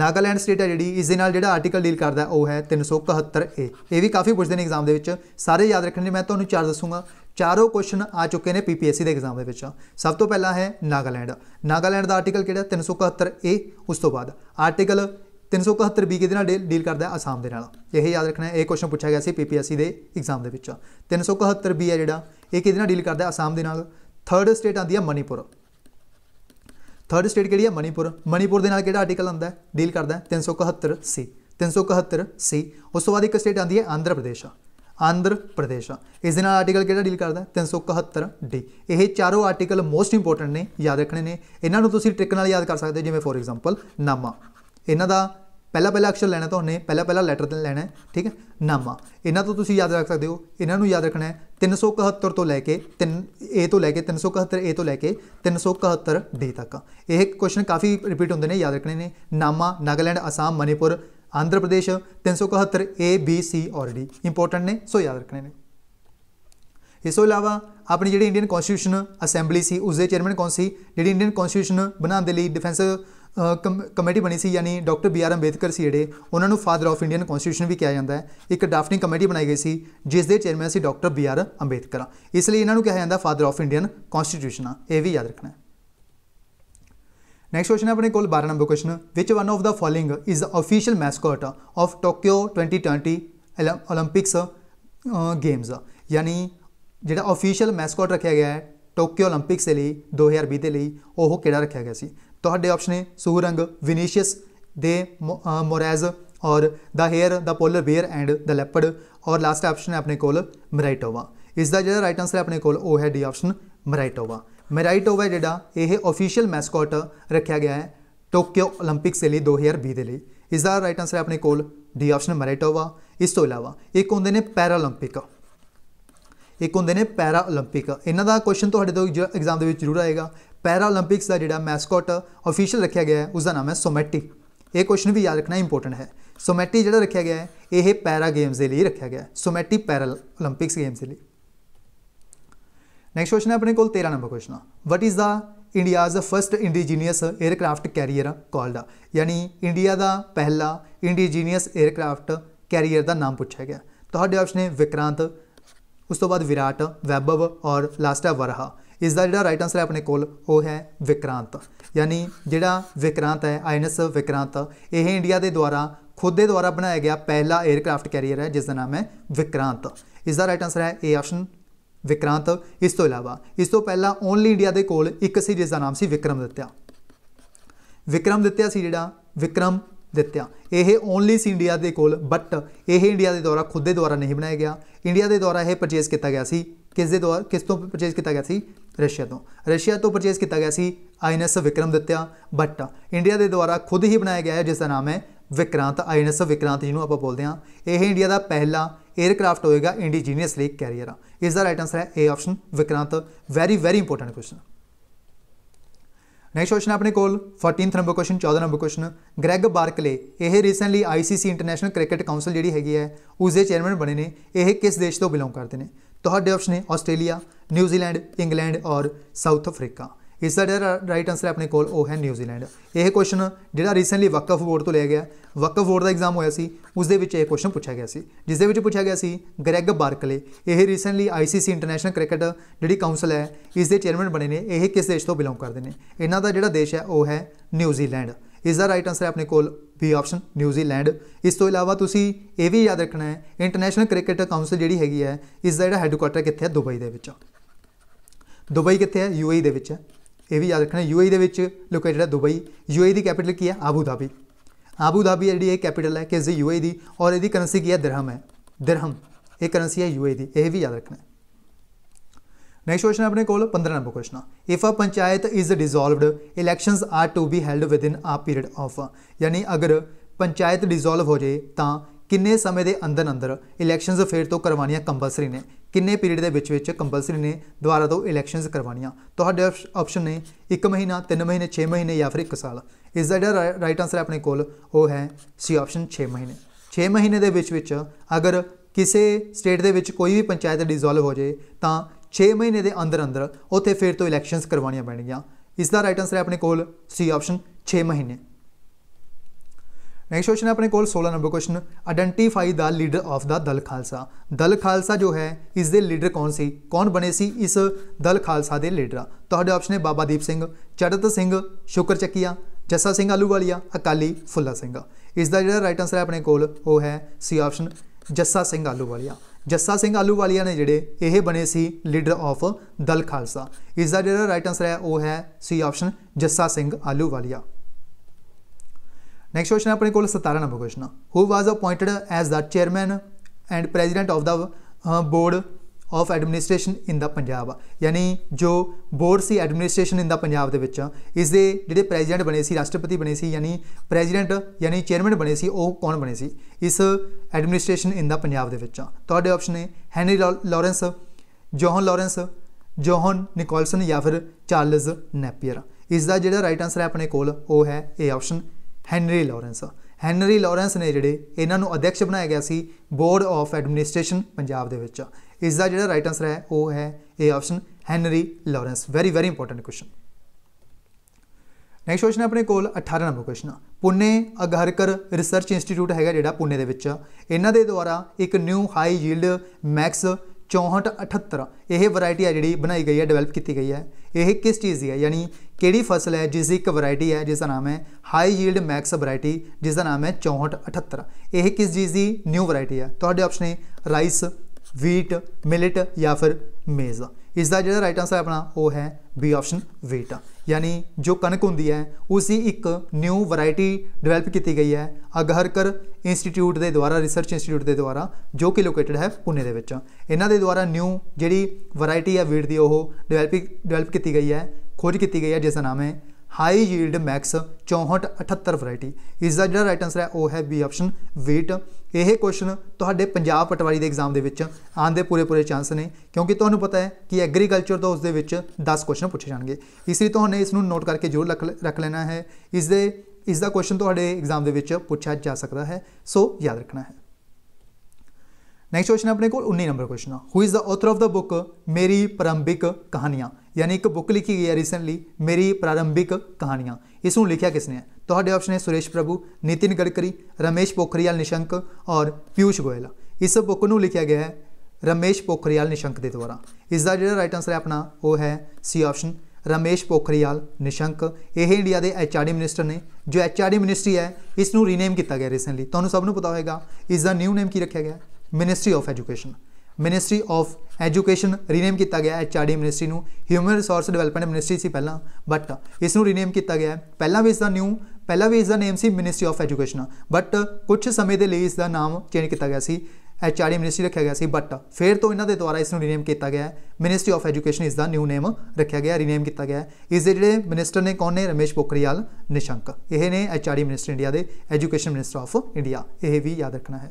ਨਾਗਾਲੈਂਡ ਸਟੇਟ ਹੈ ਜਿਹੜੀ ਇਸ ਦੇ ਨਾਲ ਜਿਹੜਾ ਆਰਟੀਕਲ ਡੀਲ ਕਰਦਾ ਉਹ ਹੈ 371 ਏ ਇਹ ਵੀ ਕਾਫੀ ਪੁੱਛਦੇ ਨੇ ਐਗਜ਼ਾਮ ਦੇ ਵਿੱਚ ਸਾਰੇ ਯਾਦ ਰੱਖਣੇ ਮੈਂ ਤੁਹਾਨੂੰ ਚਾਰ ਦੱਸੂਗਾ ਚਾਰੋਂ ਕੁਐਸਚਨ ਆ ਚੁੱਕੇ ਨੇ ਪੀਪੀਐਸਸੀ ਦੇ ਐਗਜ਼ਾਮ ਦੇ ਵਿੱਚ ਸਭ ਤੋਂ ਪਹਿਲਾ ਹੈ ਨਾਗਾਲੈਂਡ ਨਾਗਾਲੈਂਡ ਦਾ ਆਰਟੀਕਲ ਕਿਹੜਾ 371 ਏ ਉਸ ਤੋਂ ਬਾਅਦ ਆਰਟੀਕਲ 371 ਬੀ ਕਿਹਦੇ ਨਾਲ ਡੀਲ ਕਰਦਾ ਹੈ ਅਸਾਮ ਦੇ ਨਾਲ ਇਹ ਯਾਦ ਰੱਖਣਾ ਹੈ ਇਹ ਕੁਐਸਚਨ ਪੁੱਛਿਆ ਗਿਆ ਸੀ ਪੀਪੀਐਸਸੀ ਦੇ ਐਗਜ਼ਾਮ ਦੇ ਵਿੱਚ 371 ਬੀ ਹੈ ਜਿਹੜਾ ਇਹ ਕਿਹਦੇ ਨਾਲ ਡੀਲ ਕਰਦਾ ਹੈ ਅਸਾਮ ਦੇ ਨਾਲ ਥਰਡ ਸਟੇਟ ਆਂਦੀ ਹੈ ਮਨੀਪੁਰ ਥਰਡ ਸਟੇਟ ਕਿਹੜੀ ਹੈ ਮਨੀਪੁਰ ਮਨੀਪੁਰ ਦੇ ਨਾਲ ਕਿਹੜਾ ਆਰਟੀਕਲ ਆਂਦਾ ਹੈ ਡੀਲ ਕਰਦਾ ਹੈ 371 ਸੀ 371 ਸੀ ਉਸ ਤੋਂ ਬਾਅਦ ਇੱਕ ਸਟੇਟ ਆਂਦੀ ਹੈ ਆਂਧਰਾ ਪ੍ਰਦੇਸ਼ ਆਂਧਰ ਪ੍ਰਦੇਸ਼ ਇਸ ਦੇ ਨਾਲ ਆਰਟੀਕਲ ਕਿਹੜਾ ਡੀਲ ਕਰਦਾ 371 ਡੀ ਇਹ ਚਾਰੋਂ ਆਰਟੀਕਲ ਮੋਸਟ ਇੰਪੋਰਟੈਂਟ ਨੇ ਯਾਦ ਰੱਖਣੇ ਨੇ ਇਹਨਾਂ ਨੂੰ ਤੁਸੀਂ ਟ੍ਰਿਕ ਨਾਲ ਯਾਦ ਕਰ ਸਕਦੇ ਹੋ ਜਿਵੇਂ ਫੋਰ ਐਗਜ਼ਾਮਪਲ ਨਾਮਾ ਇਹਨਾਂ ਦਾ ਪਹਿਲਾ ਪਹਿਲਾ ਅਕਸ਼ਰ ਲੈਣਾ ਤੁਹਾਨੂੰ ਪਹਿਲਾ ਪਹਿਲਾ ਲੈਟਰ ਲੈਣਾ ਹੈ ਠੀਕ ਹੈ ਨਾਮਾ ਇਹਨਾਂ ਤੋਂ ਤੁਸੀਂ ਯਾਦ ਰੱਖ ਸਕਦੇ ਹੋ ਇਹਨਾਂ ਨੂੰ ਯਾਦ ਰੱਖਣਾ ਹੈ 371 ਤੋਂ ਲੈ ਕੇ 3 A ਤੋਂ ਲੈ ਕੇ 371 A ਤੋਂ ਲੈ ਕੇ 371 D ਤੱਕ ਇਹ ਕੁਐਸਚਨ ਕਾਫੀ ਰਿਪੀਟ ਹੁੰਦੇ ਨੇ ਯਾਦ ਰੱਖਣੇ ਨੇ ਨਾਮਾ Nagaland Assam Manipur Andhra Pradesh 373 A B C ਔਰ ਡੀ ਇੰਪੋਰਟੈਂਟ ਨੇ ਸੋ ਯਾਦ ਰੱਖਣੇ ਨੇ ਇਸ ਤੋਂ ਇਲਾਵਾ ਆਪਣੀ ਜਿਹੜੀ ਇੰਡੀਅਨ ਕਨਸਟੀਟਿਊਸ਼ਨ ਅਸੈਂਬਲੀ ਸੀ ਉਸ ਦੇ ਚੇਅਰਮੈਨ ਕੌਣ ਸੀ ਜਿਹੜੀ ਇੰਡੀਅਨ ਕਨਸਟੀਟਿਊਸ਼ਨ ਬਣਾਉਣ ਦੇ ਲਈ ਡਿਫੈਂਸ ਕਮੇਟੀ ਬਣੀ ਸੀ ਯਾਨੀ ਡਾਕਟਰ ਬੀ ਆਰ ਅੰਬੇਦਕਰ ਸੀ ਜਿਹੜੇ ਉਹਨਾਂ ਨੂੰ ਫਾਦਰ ਆਫ ਇੰਡੀਅਨ ਕਨਸਟੀਟਿਊਸ਼ਨ ਵੀ ਕਿਹਾ ਜਾਂਦਾ ਹੈ ਇੱਕ ਡਰਾਫਟਿੰਗ ਕਮੇਟੀ ਬਣਾਈ ਗਈ ਸੀ ਜਿਸ ਦੇ ਚੇਅਰਮੈਨ ਸੀ ਡਾਕਟਰ ਬੀ ਆਰ ਅੰਬੇਦਕਰ ਇਸ ਲਈ ਇਹਨਾਂ ਨੂੰ ਕਿਹਾ ਜਾਂਦਾ ਫਾਦਰ ਆਫ ਇੰਡੀਅਨ ਕਨਸਟੀਟਿਊਸ਼ਨ ਇਹ ਵੀ ਯਾਦ ਰੱਖਣਾ ਨੈਕਸਟ ਕੁਐਸਚਨ ਆਪਣੇ ਕੋਲ 12 number question which one of the following is the official mascot of Tokyo 2020 올림픽ਸ ਗੇਮਸ ਯਾਨੀ ਜਿਹੜਾ ਅਫੀਸ਼ੀਅਲ ਮੈਸਕਟ ਰੱਖਿਆ ਗਿਆ ਹੈ ਟੋਕੀਓ 올림픽ਸ ਦੇ ਲਈ 2020 ਦੇ ਲਈ ਉਹ ਕਿਹੜਾ ਰੱਖਿਆ ਗਿਆ ਸੀ ਤੁਹਾਡੇ ਆਪਸ਼ਨ ਹੈ ਸੂਰੰਗ ਵਿਨੀਸ਼ੀਅਸ ਦੇ ਮੋਰੈਜ਼ ਔਰ the hare the polar bear and the leopard ਔਰ ਲਾਸਟ ਆਪਸ਼ਨ ਹੈ ਆਪਣੇ ਕੋਲ ਮਰਾਈਟੋਵਾ ਇਸ ਦਾ ਜਿਹੜਾ ਰਾਈਟ ਆਨਸਰ ਹੈ ਆਪਣੇ ਕੋਲ ਉਹ ਹੈ ਡੀ ਆਪਸ਼ਨ ਮਰਾਈਟੋਵਾ ਮੈਰਾਈਟੋਵਾ ਜਿਹੜਾ ਇਹ ਅਫੀਸ਼ੀਅਲ ਮੈਸਕਟ ਰੱਖਿਆ ਗਿਆ ਹੈ ਟੋਕਿਓ 올림픽ਸ ਦੇ ਲਈ 2020 ਦੇ ਲਈ ਇਸ ਦਾ ਰਾਈਟ ਆਨਸਰ ਹੈ ਆਪਣੇ ਕੋਲ ਡੀ ਆਪਸ਼ਨ ਮੈਰਾਈਟੋਵਾ ਇਸ ਤੋਂ ਇਲਾਵਾ ਇੱਕ ਹੁੰਦੇ ਨੇ ਪੈਰਾ 올림픽 ਇੱਕ ਹੁੰਦੇ ਨੇ ਪੈਰਾ 올림픽 ਇਹਨਾਂ ਦਾ ਕੁਐਸਚਨ ਤੁਹਾਡੇ ਤੋਂ ਐਗਜ਼ਾਮ ਦੇ ਵਿੱਚ ਜ਼ਰੂਰ ਆਏਗਾ ਪੈਰਾ 올림픽ਸ ਦਾ ਜਿਹੜਾ ਮੈਸਕਟ ਅਫੀਸ਼ੀਅਲ ਰੱਖਿਆ ਗਿਆ ਹੈ ਉਸ ਦਾ ਨਾਮ ਹੈ ਸੋਮੈਟੀ ਇਹ ਕੁਐਸਚਨ ਵੀ ਯਾਦ ਰੱਖਣਾ ਇੰਪੋਰਟੈਂਟ ਹੈ ਸੋਮੈਟੀ ਜਿਹੜਾ ਰੱਖਿਆ ਗਿਆ ਹੈ ਇਹ ਪੈਰਾ ਗੇਮਸ ਦੇ ਲਈ ਰੱਖਿਆ ਗਿਆ ਹੈ ਸੋਮੈਟੀ ਪੈਰਾ 올림픽ਸ ਗੇਮਸ ਦੇ ਲਈ ਨੈਕਸਟ ਕੁਐਸਚਨ ਹੈ ਆਪਣੇ ਕੋਲ 13 number question what is the India's the first indigenous aircraft carrier called ਯਾਨੀ ਇੰਡੀਆ ਦਾ ਪਹਿਲਾ ਇੰਡੀਜੀਨੀਅਸ 에ਅਰਕ੍ਰਾਫਟ ਕੈਰੀਅਰ ਦਾ ਨਾਮ ਪੁੱਛਿਆ ਗਿਆ ਤੁਹਾਡੇ ਆਪਸ਼ਨ ਹੈ ਵਿਕਰਾਂਤ ਉਸ ਤੋਂ ਬਾਅਦ ਵਿਰਾਟ ਵੈਭਵ ਔਰ ਲਾਸਟ ਹੈ ਵਰਹਾ ਇਸ ਦਾ ਜਿਹੜਾ ਰਾਈਟ ਆਨਸਰ ਹੈ ਆਪਣੇ ਕੋਲ ਉਹ ਹੈ ਵਿਕਰਾਂਤ ਯਾਨੀ ਜਿਹੜਾ ਵਿਕਰਾਂਤ ਹੈ ਆਈਐਨਐਸ ਵਿਕਰਾਂਤ ਇਹ ਇੰਡੀਆ ਦੇ ਦੁਆਰਾ ਖੁਦ ਦੇ ਦੁਆਰਾ ਬਣਾਇਆ ਗਿਆ ਪਹਿਲਾ 에ਅਰਕ੍ਰਾਫਟ ਕੈਰੀਅਰ ਹੈ ਜਿਸ ਦਾ ਨਾਮ ਹੈ ਵਿਕਰਾਂਤ ਇਸ ਦਾ ਰਾਈਟ ਆਨਸਰ ਹੈ ਏ ਆਪਸ਼ਨ ਵਿਕਰਾਂਤ ਇਸ ਤੋਂ ਇਲਾਵਾ ਇਸ ਤੋਂ ਪਹਿਲਾਂ ਓਨਲੀ ਇੰਡੀਆ ਦੇ ਕੋਲ ਇੱਕ ਸੀਰੀਜ਼ ਦਾ ਨਾਮ ਸੀ ਵਿਕਰਮ ਦਿੱਤਿਆ ਵਿਕਰਮ ਦਿੱਤਿਆ ਸੀ ਜਿਹੜਾ ਵਿਕਰਮ ਦਿੱਤਿਆ ਇਹ ਓਨਲੀ ਸੀ ਇੰਡੀਆ ਦੇ ਕੋਲ ਬਟ ਇਹ ਇੰਡੀਆ ਦੇ ਦੁਆਰਾ ਖੁਦ ਦੇ ਦੁਆਰਾ ਨਹੀਂ ਬਣਾਇਆ ਗਿਆ ਇੰਡੀਆ ਦੇ ਦੁਆਰਾ ਇਹ ਪਰਚੇਸ ਕੀਤਾ ਗਿਆ ਸੀ ਕਿਸ ਦੇ ਦੁਆਰਾ ਕਿਸ ਤੋਂ ਪਰਚੇਸ ਕੀਤਾ ਗਿਆ ਸੀ ਰਸ਼ੀਆ ਤੋਂ ਰਸ਼ੀਆ ਤੋਂ ਪਰਚੇਸ ਕੀਤਾ ਗਿਆ ਸੀ ਆਈਐਨਐਸ ਵਿਕਰਮ ਦਿੱਤਿਆ ਬਟ ਇੰਡੀਆ ਦੇ ਦੁਆਰਾ ਖੁਦ ਹੀ ਬਣਾਇਆ ਗਿਆ ਹੈ ਜਿਸ ਦਾ ਨਾਮ ਹੈ ਵਿਕਰਾਂਤ ਆਈਐਨਐਸ ਵਿਕਰਾਂਤ ਜਿਹਨੂੰ ਆਪਾਂ ਬੋਲਦੇ ਹਾਂ ਇਹ ਇੰਡੀਆ ਦਾ ਪਹਿਲਾ ਏਅਰਕ੍ਰਾਫਟ ਹੋਏਗਾ ਇੰਡੀਜੀਨੀਅਸ ਲੇਕ ਕੈਰੀਅਰ ਇਸ ਦਾ ਰਾਈਟ ਆਨਸਰ ਹੈ A option Vikrant very very important question next question ਆਪਣੇ ਕੋਲ 14th number question 14 number question Greg Barclay ਇਹ recently ICC international cricket council ਜਿਹੜੀ ਹੈਗੀ ਹੈ ਉਸ ਦੇ ਚੇਅਰਮੈਨ ਬਣੇ ਨੇ ਇਹ ਕਿਸ ਦੇਸ਼ ਤੋਂ ਬਿਲੋਂਗ ਕਰਦੇ ਨੇ ਤੁਹਾਡੇ ਆਪਸ਼ਨ ਨੇ ਆਸਟ੍ਰੇਲੀਆ ਨਿਊਜ਼ੀਲੈਂਡ ਇੰਗਲੈਂਡ ਔਰ ਸਾਊਥ ਅਫਰੀਕਾ ਇਸ ਦਾ ਜਿਹੜਾ ਰਾਈਟ ਆਨਸਰ ਆਪਣੇ ਕੋਲ ਉਹ ਹੈ ਨਿਊਜ਼ੀਲੈਂਡ ਇਹ ਕੁਐਸਚਨ ਜਿਹੜਾ ਰੀਸੈਂਟਲੀ ਵਕਫ ਬੋਰਡ ਤੋਂ ਲਿਆ ਗਿਆ ਵਕਫ ਬੋਰਡ ਦਾ ਐਗਜ਼ਾਮ ਹੋਇਆ ਸੀ ਉਸ ਦੇ ਵਿੱਚ ਇਹ ਕੁਐਸਚਨ ਪੁੱਛਿਆ ਗਿਆ ਸੀ ਜਿਸ ਦੇ ਵਿੱਚ ਪੁੱਛਿਆ ਗਿਆ ਸੀ ਗ੍ਰੈਗ ਬਾਰਕਲੇ ਇਹ ਰੀਸੈਂਟਲੀ ਆਈਸੀਸੀ ਇੰਟਰਨੈਸ਼ਨਲ ਕ੍ਰਿਕਟ ਜਿਹੜੀ ਕਾਉਂਸਲ ਹੈ ਇਸ ਦੇ ਚੇਅਰਮੈਨ ਬਣੇ ਨੇ ਇਹ ਕਿਸ ਦੇਸ਼ ਤੋਂ ਬਿਲੋਂਗ ਕਰਦੇ ਨੇ ਇਹਨਾਂ ਦਾ ਜਿਹੜਾ ਦੇਸ਼ ਹੈ ਉਹ ਹੈ ਨਿਊਜ਼ੀਲੈਂਡ ਇਸ ਦਾ ਰਾਈਟ ਆਨਸਰ ਆਪਣੇ ਕੋਲ ਬੀ ਆਪਸ਼ਨ ਨਿਊਜ਼ੀਲੈਂਡ ਇਸ ਤੋਂ ਇਲਾਵਾ ਤੁਸੀਂ ਇਹ ਵੀ ਯਾਦ ਰੱਖਣਾ ਹੈ ਇੰਟਰਨੈਸ਼ਨਲ ਕ੍ਰਿਕਟ ਕਾਉਂਸਲ ਜਿਹੜੀ ਹੈਗੀ ਹੈ ਇਸ ਦਾ ਜਿਹੜਾ ਹੈੱਡਕੁਆਟਰ ਕਿੱਥੇ ਹੈ ਦੁਬਈ ਦੇ ਵਿੱਚ ਦੁਬਈ ਕਿੱਥੇ ਹੈ ਯੂਏਈ e ਦੇ ਵਿੱਚ ਹੈ ਇਹ ਵੀ ਯਾਦ ਰੱਖਣਾ ਯੂਏਈ ਦੇ ਵਿੱਚ ਲੋਕੇਟਡ ਹੈ ਦੁਬਈ ਯੂਏਈ ਦੀ ਕੈਪੀਟਲ ਕੀ ਹੈ ਆਬੂ ਧਾਬੀ ਆਬੂ ਧਾਬੀ ਜਿਹੜੀ ਇਹ ਕੈਪੀਟਲ ਹੈ ਕਿਸ ਦੀ ਯੂਏਈ ਦੀ ਔਰ ਇਹਦੀ ਕਰੰਸੀ ਕੀ ਹੈ ਦਿਰਹਮ ਹੈ ਦਿਰਹਮ ਇਹ ਕਰੰਸੀ ਹੈ ਯੂਏਈ ਦੀ ਇਹ ਵੀ ਯਾਦ ਰੱਖਣਾ ਨੈਕਸਟ ਕੁਐਸਚਨ ਆਪਣੇ ਕੋਲ 15 number question if a panchayat is dissolved elections are to be held within a period of ਯਾਨੀ ਅਗਰ ਪੰਚਾਇਤ ਡਿਸੋਲਵ ਹੋ ਜੇ ਤਾਂ ਕਿੰਨੇ ਸਮੇਂ ਦੇ ਅੰਦਰ ਅੰਦਰ ਇਲੈਕਸ਼ਨਸ ਫੇਰ ਤੋਂ ਕਰਵਾਉਣੀਆਂ ਕੰਪਲਸਰੀ ਨੇ ਕਿੰਨੇ ਪੀਰੀਅਡ ਦੇ ਵਿੱਚ ਵਿੱਚ ਕੰਪਲਸਰੀ ਨੇ ਦੁਬਾਰਾ ਤੋਂ ਇਲੈਕਸ਼ਨਸ ਕਰਵਾਉਣੀਆਂ ਤੁਹਾਡੇ ਆਪਸ਼ਨ ਨੇ 1 ਮਹੀਨਾ 3 ਮਹੀਨੇ 6 ਮਹੀਨੇ ਜਾਂ ਫਿਰ 1 ਸਾਲ ਇਸ ਦਾ ਜਿਹੜਾ ਰਾਈਟ ਆਨਸਰ ਆਪਣੇ ਕੋਲ ਉਹ ਹੈ ਸੀ ਆਪਸ਼ਨ 6 ਮਹੀਨੇ 6 ਮਹੀਨੇ ਦੇ ਵਿੱਚ ਵਿੱਚ ਅਗਰ ਕਿਸੇ ਸਟੇਟ ਦੇ ਵਿੱਚ ਕੋਈ ਵੀ ਪੰਚਾਇਤ ਡਿਸੋਲਵ ਹੋ ਜਾਏ ਤਾਂ 6 ਮਹੀਨੇ ਦੇ ਅੰਦਰ ਅੰਦਰ ਉੱਥੇ ਫਿਰ ਤੋਂ ਇਲੈਕਸ਼ਨਸ ਕਰਵਾਉਣੀਆਂ ਪੈਣਗੀਆਂ ਇਸ ਦਾ ਰਾਈਟ ਆਨਸਰ ਹੈ ਆਪਣੇ ਕੋਲ ਸੀ ਆਪਸ਼ਨ 6 ਮਹੀਨੇ ਨੈਕਸਟ ਕੁਐਸਚਨ ਆਪਣੇ ਕੋਲ 16 number question identify the leader of the Dal Khalsa Dal Khalsa ਜੋ ਹੈ ਇਸ ਦੇ ਲੀਡਰ ਕੌਣ ਸੀ ਕੌਣ ਬਣੇ ਸੀ ਇਸ ਦਲ ਖਾਲਸਾ ਦੇ ਲੀਡਰ ਤੁਹਾਡੇ ਆਪਸ਼ਨ ਹੈ ਬਾਬਾ ਦੀਪ ਸਿੰਘ ਚੜਤ ਸਿੰਘ ਸ਼ੁਕਰ ਚੱਕੀਆ ਜੱਸਾ ਸਿੰਘ ਆਲੂਵਾਲੀਆ ਅਕਾਲੀ ਫੁੱਲਾ ਸਿੰਘ ਇਸ ਦਾ ਜਿਹੜਾ ਰਾਈਟ ਆਨਸਰ ਹੈ ਆਪਣੇ ਕੋਲ ਉਹ ਹੈ ਸੀ ਆਪਸ਼ਨ ਜੱਸਾ ਸਿੰਘ ਆਲੂਵਾਲੀਆ ਜੱਸਾ ਸਿੰਘ ਆਲੂਵਾਲੀਆ ਨੇ ਜਿਹੜੇ ਇਹ ਬਣੇ ਸੀ ਲੀਡਰ ਆਫ ਦਲ ਖਾਲਸਾ ਇਸ ਦਾ ਜਿਹੜਾ ਰਾਈਟ ਆਨਸਰ ਹੈ ਉਹ ਹੈ C option Jassa Singh Ahluwalia next question ਆਪਣੇ ਕੋਲ 17 number question who was appointed as the chairman and president of the board of administration in the Punjab ਯਾਨੀ ਜੋ ਬੋਰਡ ਸੀ ਐਡਮਿਨਿਸਟ੍ਰੇਸ਼ਨ ਇਨ ਦਾ ਪੰਜਾਬ ਦੇ ਵਿੱਚ ਇਸ ਦੇ ਜਿਹੜੇ ਪ੍ਰੈਜ਼ੀਡੈਂਟ ਬਣੇ ਸੀ ਰਾਸ਼ਟਰਪਤੀ ਬਣੇ ਸੀ ਯਾਨੀ ਪ੍ਰੈਜ਼ੀਡੈਂਟ ਯਾਨੀ ਚੇਅਰਮੈਨ ਬਣੇ ਸੀ ਉਹ ਕੌਣ ਬਣੇ ਸੀ ਇਸ ਐਡਮਿਨਿਸਟ੍ਰੇਸ਼ਨ ਇਨ ਦਾ ਪੰਜਾਬ ਦੇ ਵਿੱਚ ਤੁਹਾਡੇ ਆਪਸ਼ਨ ਨੇ Henry Lawrence John Lawrence John Nicholson ਜਾਂ ਫਿਰ ਚਾਰਲਸ ਨੈਪੀਅਰ ਇਸ ਦਾ ਜਿਹੜਾ ਰਾਈਟ ਆਨਸਰ ਹੈ ਆਪਣੇ ਕੋਲ ਉਹ ਹੈ A option Henry Lawrence Henry Lawrence ਨੇ ਜਿਹੜੇ ਇਹਨਾਂ ਨੂੰ ਅਧਿਕਸ਼ ਬਣਾਇਆ ਗਿਆ ਸੀ ਬੋਰਡ ਆਫ ਐਡਮਿਨਿਸਟ੍ਰੇਸ਼ਨ ਪੰਜਾਬ ਦੇ ਵਿੱਚ ਇਸ ਦਾ ਜਿਹੜਾ ਰਾਈਟ ਆਨਸਰ ਹੈ ਉਹ ਹੈ A option Henry Lawrence very very important question next question ਆਪਣੇ ਕੋਲ 18 number question Pune Agarkar research institute ਹੈਗਾ ਜਿਹੜਾ ਪੁਨੇ ਦੇ ਵਿੱਚ ਇਹਨਾਂ ਦੇ ਦੁਆਰਾ ਇੱਕ ਨਿਊ ਹਾਈ ਯੀਲਡ ਮੈਕਸ 6478 ਇਹ ਵੈਰਾਈਟੀ ਹੈ ਜਿਹੜੀ ਬਣਾਈ ਗਈ ਹੈ ਡਿਵੈਲਪ ਕੀਤੀ ਗਈ ਹੈ ਇਹ ਕਿਸ ਚੀਜ਼ ਦੀ ਹੈ ਯਾਨੀ ਕਿਹੜੀ ਫਸਲ ਹੈ ਜਿਸ ਦੀ ਇੱਕ ਵੈਰਾਈਟੀ ਹੈ ਜਿਸ ਦਾ ਨਾਮ ਹੈ ਹਾਈ ਯੀਲਡ ਮੈਕਸ ਵੈਰਾਈਟੀ ਜਿਸ ਦਾ ਨਾਮ ਹੈ 6478 ਇਹ ਕਿਸ ਚੀਜ਼ ਦੀ ਨਿਊ ਵੈਰਾਈਟੀ ਹੈ ਤੁਹਾਡੇ ਆਪਸ਼ਨ ਹੈ ਰਾਈਸ ਵੀਟ ਮਿਲਟ ਜਾਂ ਫਿਰ ਮੇਜ਼ ਇਸ ਦਾ ਜਿਹੜਾ ਰਾਈਟ ਆਨਸਰ ਹੈ ਆਪਣਾ ਉਹ ਹੈ ਬੀ ਆਪਸ਼ਨ ਵੀਟ ਯਾਨੀ ਜੋ ਕਣਕ ਹੁੰਦੀ ਹੈ ਉਸ ਦੀ ਇੱਕ ਨਿਊ ਵੈਰਾਈਟੀ ਡਿਵੈਲਪ ਕੀਤੀ ਗਈ ਹੈ ਅਗਹਰਕਰ ਇੰਸਟੀਚਿਊਟ ਦੇ ਦੁਆਰਾ ਰਿਸਰਚ ਇੰਸਟੀਚਿਊਟ ਦੇ ਦੁਆਰਾ ਜੋ ਕਿ ਲੋਕੇਟਡ ਹੈ ਪੁਨੇ ਦੇ ਵਿੱਚ ਇਹਨਾਂ ਦੇ ਦੁਆਰਾ ਨਿਊ ਜਿਹੜੀ ਵੈਰਾਈਟੀ ਹੈ ਵੀਟ ਦੀ ਉਹ ਡਿਵੈਲਪ ਡਿਵੈਲਪ ਕੀਤੀ ਗਈ ਹੈ ਖੋਜ ਕੀਤੀ ਗਈ ਹੈ ਜਿਸ ਦਾ ਨਾਮ ਹੈ ਹਾਈ ਯੀਲਡ ਮੈਕਸ 64 78 ਵੈਰਾਈਟੀ ਇਸ ਦਾ ਜਿਹੜਾ ਰਾਈਟ ਆਨਸਰ ਹੈ ਉਹ ਹੈ ਬੀ ਆਪਸ਼ਨ ਵੇਟ ਇਹ ਕੁਐਸਚਨ ਤੁਹਾਡੇ ਪੰਜਾਬ ਪਟਵਾਰੀ ਦੇ ਐਗਜ਼ਾਮ ਦੇ ਵਿੱਚ ਆਉਣ ਦੇ ਪੂਰੇ ਪੂਰੇ ਚਾਂਸ ਨੇ ਕਿਉਂਕਿ ਤੁਹਾਨੂੰ ਪਤਾ ਹੈ ਕਿ ਐਗਰੀਕਲਚਰ ਤੋਂ ਉਸ ਦੇ ਵਿੱਚ 10 ਕੁਐਸਚਨ ਪੁੱਛੇ ਜਾਣਗੇ ਇਸ ਲਈ ਤੁਹਾਨੂੰ ਇਸ ਨੂੰ ਨੋਟ ਕਰਕੇ ਜ਼ਰੂਰ ਰੱਖ ਲੈਣਾ ਹੈ ਇਸ ਦੇ ਇਸ ਦਾ ਕੁਐਸਚਨ ਤੁਹਾਡੇ ਐਗਜ਼ਾਮ ਦੇ ਵਿੱਚ ਪੁੱਛਿਆ ਜਾ ਸਕਦਾ ਹੈ ਸੋ ਯਾਦ ਰੱਖਣਾ ਹੈ ਨੈਕਸਟ ਕੁਐਸਚਨ ਆਪਣੇ ਕੋਲ 19 ਨੰਬਰ ਕੁਐਸਚਨ ਆ who is the author of the book Meri Prarambhik ਕਹਾਣੀਆਂ ਯਾਨੀ ਇੱਕ ਬੁੱਕ ਲਿਖੀ ਗਈ ਹੈ ਰੀਸੈਂਟਲੀ ਮੇਰੀ ਪ੍ਰਾਰੰਭਿਕ ਕਹਾਣੀਆਂ ਇਸ ਨੂੰ ਲਿਖਿਆ ਕਿਸ ਨੇ ਹੈ ਤੁਹਾਡੇ ਆਪਸ਼ਨ ਹੈ ਸੁਰੇਸ਼ ਪ੍ਰਭੂ ਨਿਤਿਨ ਗੜਕਰੀ ਰਮੇਸ਼ ਪੋਖਰੀਆਲ ਨਿਸ਼ੰਕ ਔਰ ਪਿਊਸ਼ ਗੋਇਲ ਇਸ ਬੁੱਕ ਨੂੰ ਲਿਖਿਆ ਗਿਆ ਹੈ ਰਮੇਸ਼ ਪੋਖਰੀਆਲ ਨਿਸ਼ੰਕ ਦੇ ਦੁਆਰਾ ਇਸ ਦਾ ਜਿਹੜਾ ਰਾਈਟ ਆਨਸਰ ਹੈ ਆਪਣਾ ਉਹ ਹੈ ਸੀ ਆਪਸ਼ਨ ਰਮੇਸ਼ ਪੋਖਰੀਆਲ ਨਿਸ਼ੰਕ ਇਹ ਇੰਡੀਆ ਦੇ ਐਚਆਰਡੀ ਮਿਨਿਸਟਰ ਨੇ ਜੋ ਐਚਆਰਡੀ ਮਿਨਿਸਟਰੀ ਹੈ ਇਸ ਨੂੰ ਰੀਨੇਮ ਕੀਤਾ ਗਿਆ ਰੀਸੈਂਟਲੀ ਤੁਹਾਨੂੰ ਸਭ ਨੂੰ ਪਤਾ ਹੋਵੇਗਾ ਇਸ ਦਾ ਨਿਊ ਨੇਮ ਕੀ ਰੱਖਿਆ ਗਿਆ ministry of education ministry of education rename ਕੀਤਾ ਗਿਆ ਹੈ ਐਚਆਰਡੀ ਮਿਨਿਸਟਰੀ ਨੂੰ ਹਿਊਮਨ ਰਿਸੋਰਸ ਡਿਵੈਲਪਮੈਂਟ ਮਿਨਿਸਟਰੀ ਸੀ ਪਹਿਲਾਂ ਬਟ ਇਸ ਨੂੰ ਰੀਨੇਮ ਕੀਤਾ ਗਿਆ ਹੈ ਪਹਿਲਾਂ ਵੀ ਇਸ ਦਾ ਨਿਊ ਪਹਿਲਾਂ ਵੀ ਇਸ ਦਾ ਨੇਮ ਸੀ ਮਿਨਿਸਟਰੀ ਆਫ ਐਜੂਕੇਸ਼ਨ ਬਟ ਕੁਝ ਸਮੇਂ ਦੇ ਲਈ ਇਸ ਦਾ ਨਾਮ ਚੇਂਜ ਕੀਤਾ ਗਿਆ ਸੀ ਐਚਆਰਡੀ ਮਿਨਿਸਟਰੀ ਰੱਖਿਆ ਗਿਆ ਸੀ ਬਟ ਫਿਰ ਤੋਂ ਇਹਨਾਂ ਦੇ ਦੁਆਰਾ ਇਸ ਨੂੰ ਰੀਨੇਮ ਕੀਤਾ ਗਿਆ ਹੈ ਮਿਨਿਸਟਰੀ ਆਫ ਐਜੂਕੇਸ਼ਨ ਇਸ ਦਾ ਨਿਊ ਨੇਮ ਰੱਖਿਆ ਗਿਆ ਰੀਨੇਮ ਕੀਤਾ ਗਿਆ ਇਸ ਦੇ ਜਿਹੜੇ ਮਿਨਿਸਟਰ ਨੇ ਕੌਣ ਨੇ ਰਮੇਸ਼ ਪੋਖਰੀਆਲ ਨਿਸ਼ੰਕ ਇਹ ਨੇ ਐਚਆਰਡੀ ਮਿਨਿਸਟਰੀ ਇੰਡੀਆ ਦੇ ਐਜੂਕੇਸ਼ਨ ਮਿਨਿਸਟਰ ਆਫ ਇੰਡੀਆ ਇਹ ਵੀ ਯਾਦ ਰੱਖਣਾ ਹੈ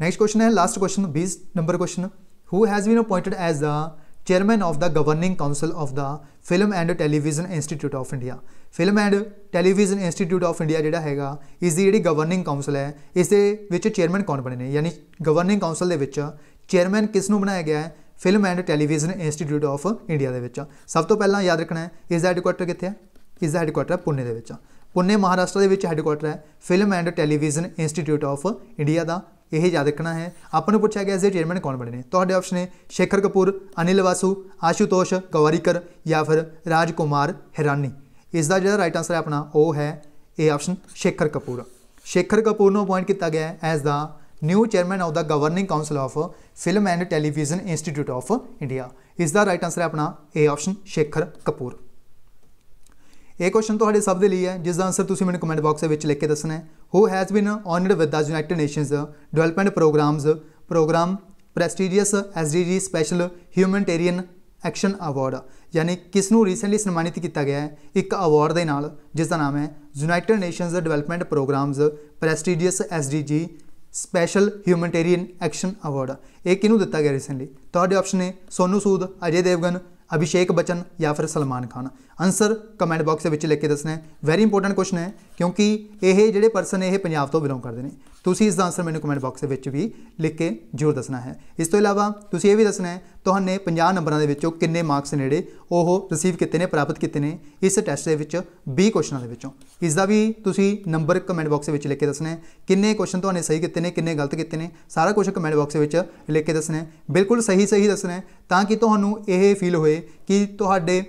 ਨੈਕਸਟ ਕੁਐਸਚਨ ਹੈ last question 20 number question who has been appointed as a chairman of the governing council of the film and television institute of India film and television institute of India ਜਿਹੜਾ ਹੈਗਾ ਇਸ ਦੀ ਜਿਹੜੀ ਗਵਰਨਿੰਗ ਕਾਉਂਸਲ ਹੈ ਇਸ ਦੇ ਵਿੱਚ ਚੇਅਰਮੈਨ ਕੌਣ ਬਣੇ ਨੇ ਯਾਨੀ ਗਵਰਨਿੰਗ ਕਾਉਂਸਲ ਦੇ ਵਿੱਚ ਚੇਅਰਮੈਨ ਕਿਸ ਨੂੰ ਬਣਾਇਆ ਗਿਆ ਹੈ film and television institute of India ਦੇ ਵਿੱਚ ਸਭ ਤੋਂ ਪਹਿਲਾਂ ਯਾਦ ਰੱਖਣਾ ਹੈ ਇਸ ਦਾ ਹੈੱਡਕੁਆਟਰ ਕਿੱਥੇ ਹੈ ਇਸ ਦਾ ਹੈੱਡਕੁਆਟਰ ਪੁणे ਦੇ ਵਿੱਚ ਪੁਣੇ ਮਹਾਰਾਸ਼ਟਰ ਦੇ ਵਿੱਚ ਹੈੱਡਕੁਆਟਰ ਹੈ film and television institute of India ਦਾ ਇਹ ਯਾਦ ਰੱਖਣਾ ਹੈ ਆਪਾਂ ਨੂੰ ਪੁੱਛਿਆ ਗਿਆ ਇਸ ਦੇ ਚੇਅਰਮੈਨ ਕੌਣ ਬਣੇ ਨੇ ਤੁਹਾਡੇ ਆਪਸ਼ਨ ਨੇ ਸ਼ੇਖਰ ਕਪੂਰ ਅਨਿਲ ਵਾਸੂ ਆਸ਼ੂਤੋਸ਼ ਗਵਾਰੀਕਰ ਜਾਂ ਫਿਰ ਰਾਜਕੁਮਾਰ ਹੈਰਾਨੀ ਇਸ ਦਾ ਜਿਹੜਾ ਰਾਈਟ ਆਨਸਰ ਹੈ ਆਪਣਾ ਉਹ ਹੈ ਇਹ ਆਪਸ਼ਨ ਸ਼ੇਖਰ ਕਪੂਰ ਸ਼ੇਖਰ ਕਪੂਰ ਨੂੰ ਅਪਾਇੰਟ ਕੀਤਾ ਗਿਆ ਹੈ as the new chairman of the governing council of film and television institute of India ਇਸ ਦਾ ਰਾਈਟ ਆਨਸਰ ਹੈ ਆਪਣਾ ਏ ਆਪਸ਼ਨ ਸ਼ੇਖਰ ਕਪੂਰ ਇਹ ਕੁਐਸਚਨ ਤੁਹਾਡੇ ਸਭ ਦੇ ਲਈ ਹੈ ਜਿਸ ਦਾ ਆਨਸਰ ਤੁਸੀਂ ਮੈਨੂੰ ਕਮੈਂਟ ਬਾਕਸ ਵਿੱਚ ਲਿਖ ਕੇ ਦੱਸਣਾ ਹੈ who has been honoured with the United Nations development programmes programme prestigious SDG special humanitarian action award ਯਾਨੀ ਕਿਸ ਨੂੰ ਰੀਸੈਂਟਲੀ ਸਨਮਾਨਿਤ ਕੀਤਾ ਗਿਆ ਹੈ ਇੱਕ ਅਵਾਰਡ ਦੇ ਨਾਲ ਜਿਸ ਦਾ ਨਾਮ ਹੈ United Nations development programmes prestigious SDG special humanitarian action award ਇਹ ਕਿਹਨੂੰ ਦਿੱਤਾ ਗਿਆ ਰੀਸੈਂਟਲੀ ਤੁਹਾਡੇ ਆਪਸ਼ਨ ਨੇ ਸੋਨੂ ਸੂਦ ਅਜੇ ਦੇਵਗਨ ਅਭਿਸ਼ੇਕ ਬਚਨ ਜਾਂ ਫਿਰ Salman Khan answer comment box ਦੇ ਵਿੱਚ ਲਿਖ ਕੇ ਦੱਸਣਾ ਹੈ ਵੈਰੀ ਇੰਪੋਰਟੈਂਟ ਕੁਐਸਚਨ ਹੈ ਕਿਉਂਕਿ ਇਹ ਜਿਹੜੇ ਪਰਸਨ ਇਹ ਪੰਜਾਬ ਤੋਂ ਬਿਲੋਂਗ ਕਰਦੇ ਨੇ ਤੁਸੀਂ ਇਸ ਦਾ ਆਨਸਰ ਮੈਨੂੰ ਕਮੈਂਟ ਬਾਕਸ ਦੇ ਵਿੱਚ ਵੀ ਲਿਖ ਕੇ ਜ਼ਰੂਰ ਦੱਸਣਾ ਹੈ ਇਸ ਤੋਂ ਇਲਾਵਾ ਤੁਸੀਂ ਇਹ ਵੀ ਦੱਸਣਾ ਹੈ ਤੁਹਾਨੂੰ 50 ਨੰਬਰਾਂ ਦੇ ਵਿੱਚੋਂ ਕਿੰਨੇ ਮਾਰਕਸ ਨੇੜੇ ਉਹ ਰਿਸੀਵ ਕੀਤੇ ਨੇ ਪ੍ਰਾਪਤ ਕੀਤੇ ਨੇ ਇਸ ਟੈਸਟ ਦੇ ਵਿੱਚ 20 ਕੁਐਸਚਨਾਂ ਦੇ ਵਿੱਚੋਂ ਇਸ ਦਾ ਵੀ ਤੁਸੀਂ ਨੰਬਰ ਕਮੈਂਟ ਬਾਕਸ ਦੇ ਵਿੱਚ ਲਿਖ ਕੇ ਦੱਸਣਾ ਹੈ ਕਿੰਨੇ ਕੁਐਸਚਨ ਤੁਹਾਨੂੰ ਸਹੀ ਕੀਤੇ ਨੇ ਕਿੰਨੇ ਗਲਤ ਕੀਤੇ ਨੇ ਸਾਰਾ ਕੁਝ ਕਮੈਂਟ ਬਾਕਸ ਦੇ ਵਿੱਚ ਲਿਖ ਕੇ ਦੱਸਣਾ ਹੈ ਬਿਲਕੁਲ ਸਹੀ ਸਹੀ ਦੱਸਣਾ ਹੈ ਤਾਂ ਕਿ ਤੁਹਾਨੂੰ ਇਹ ਫੀਲ ਹੋਏ ਕਿ ਤੁਹਾਡੇ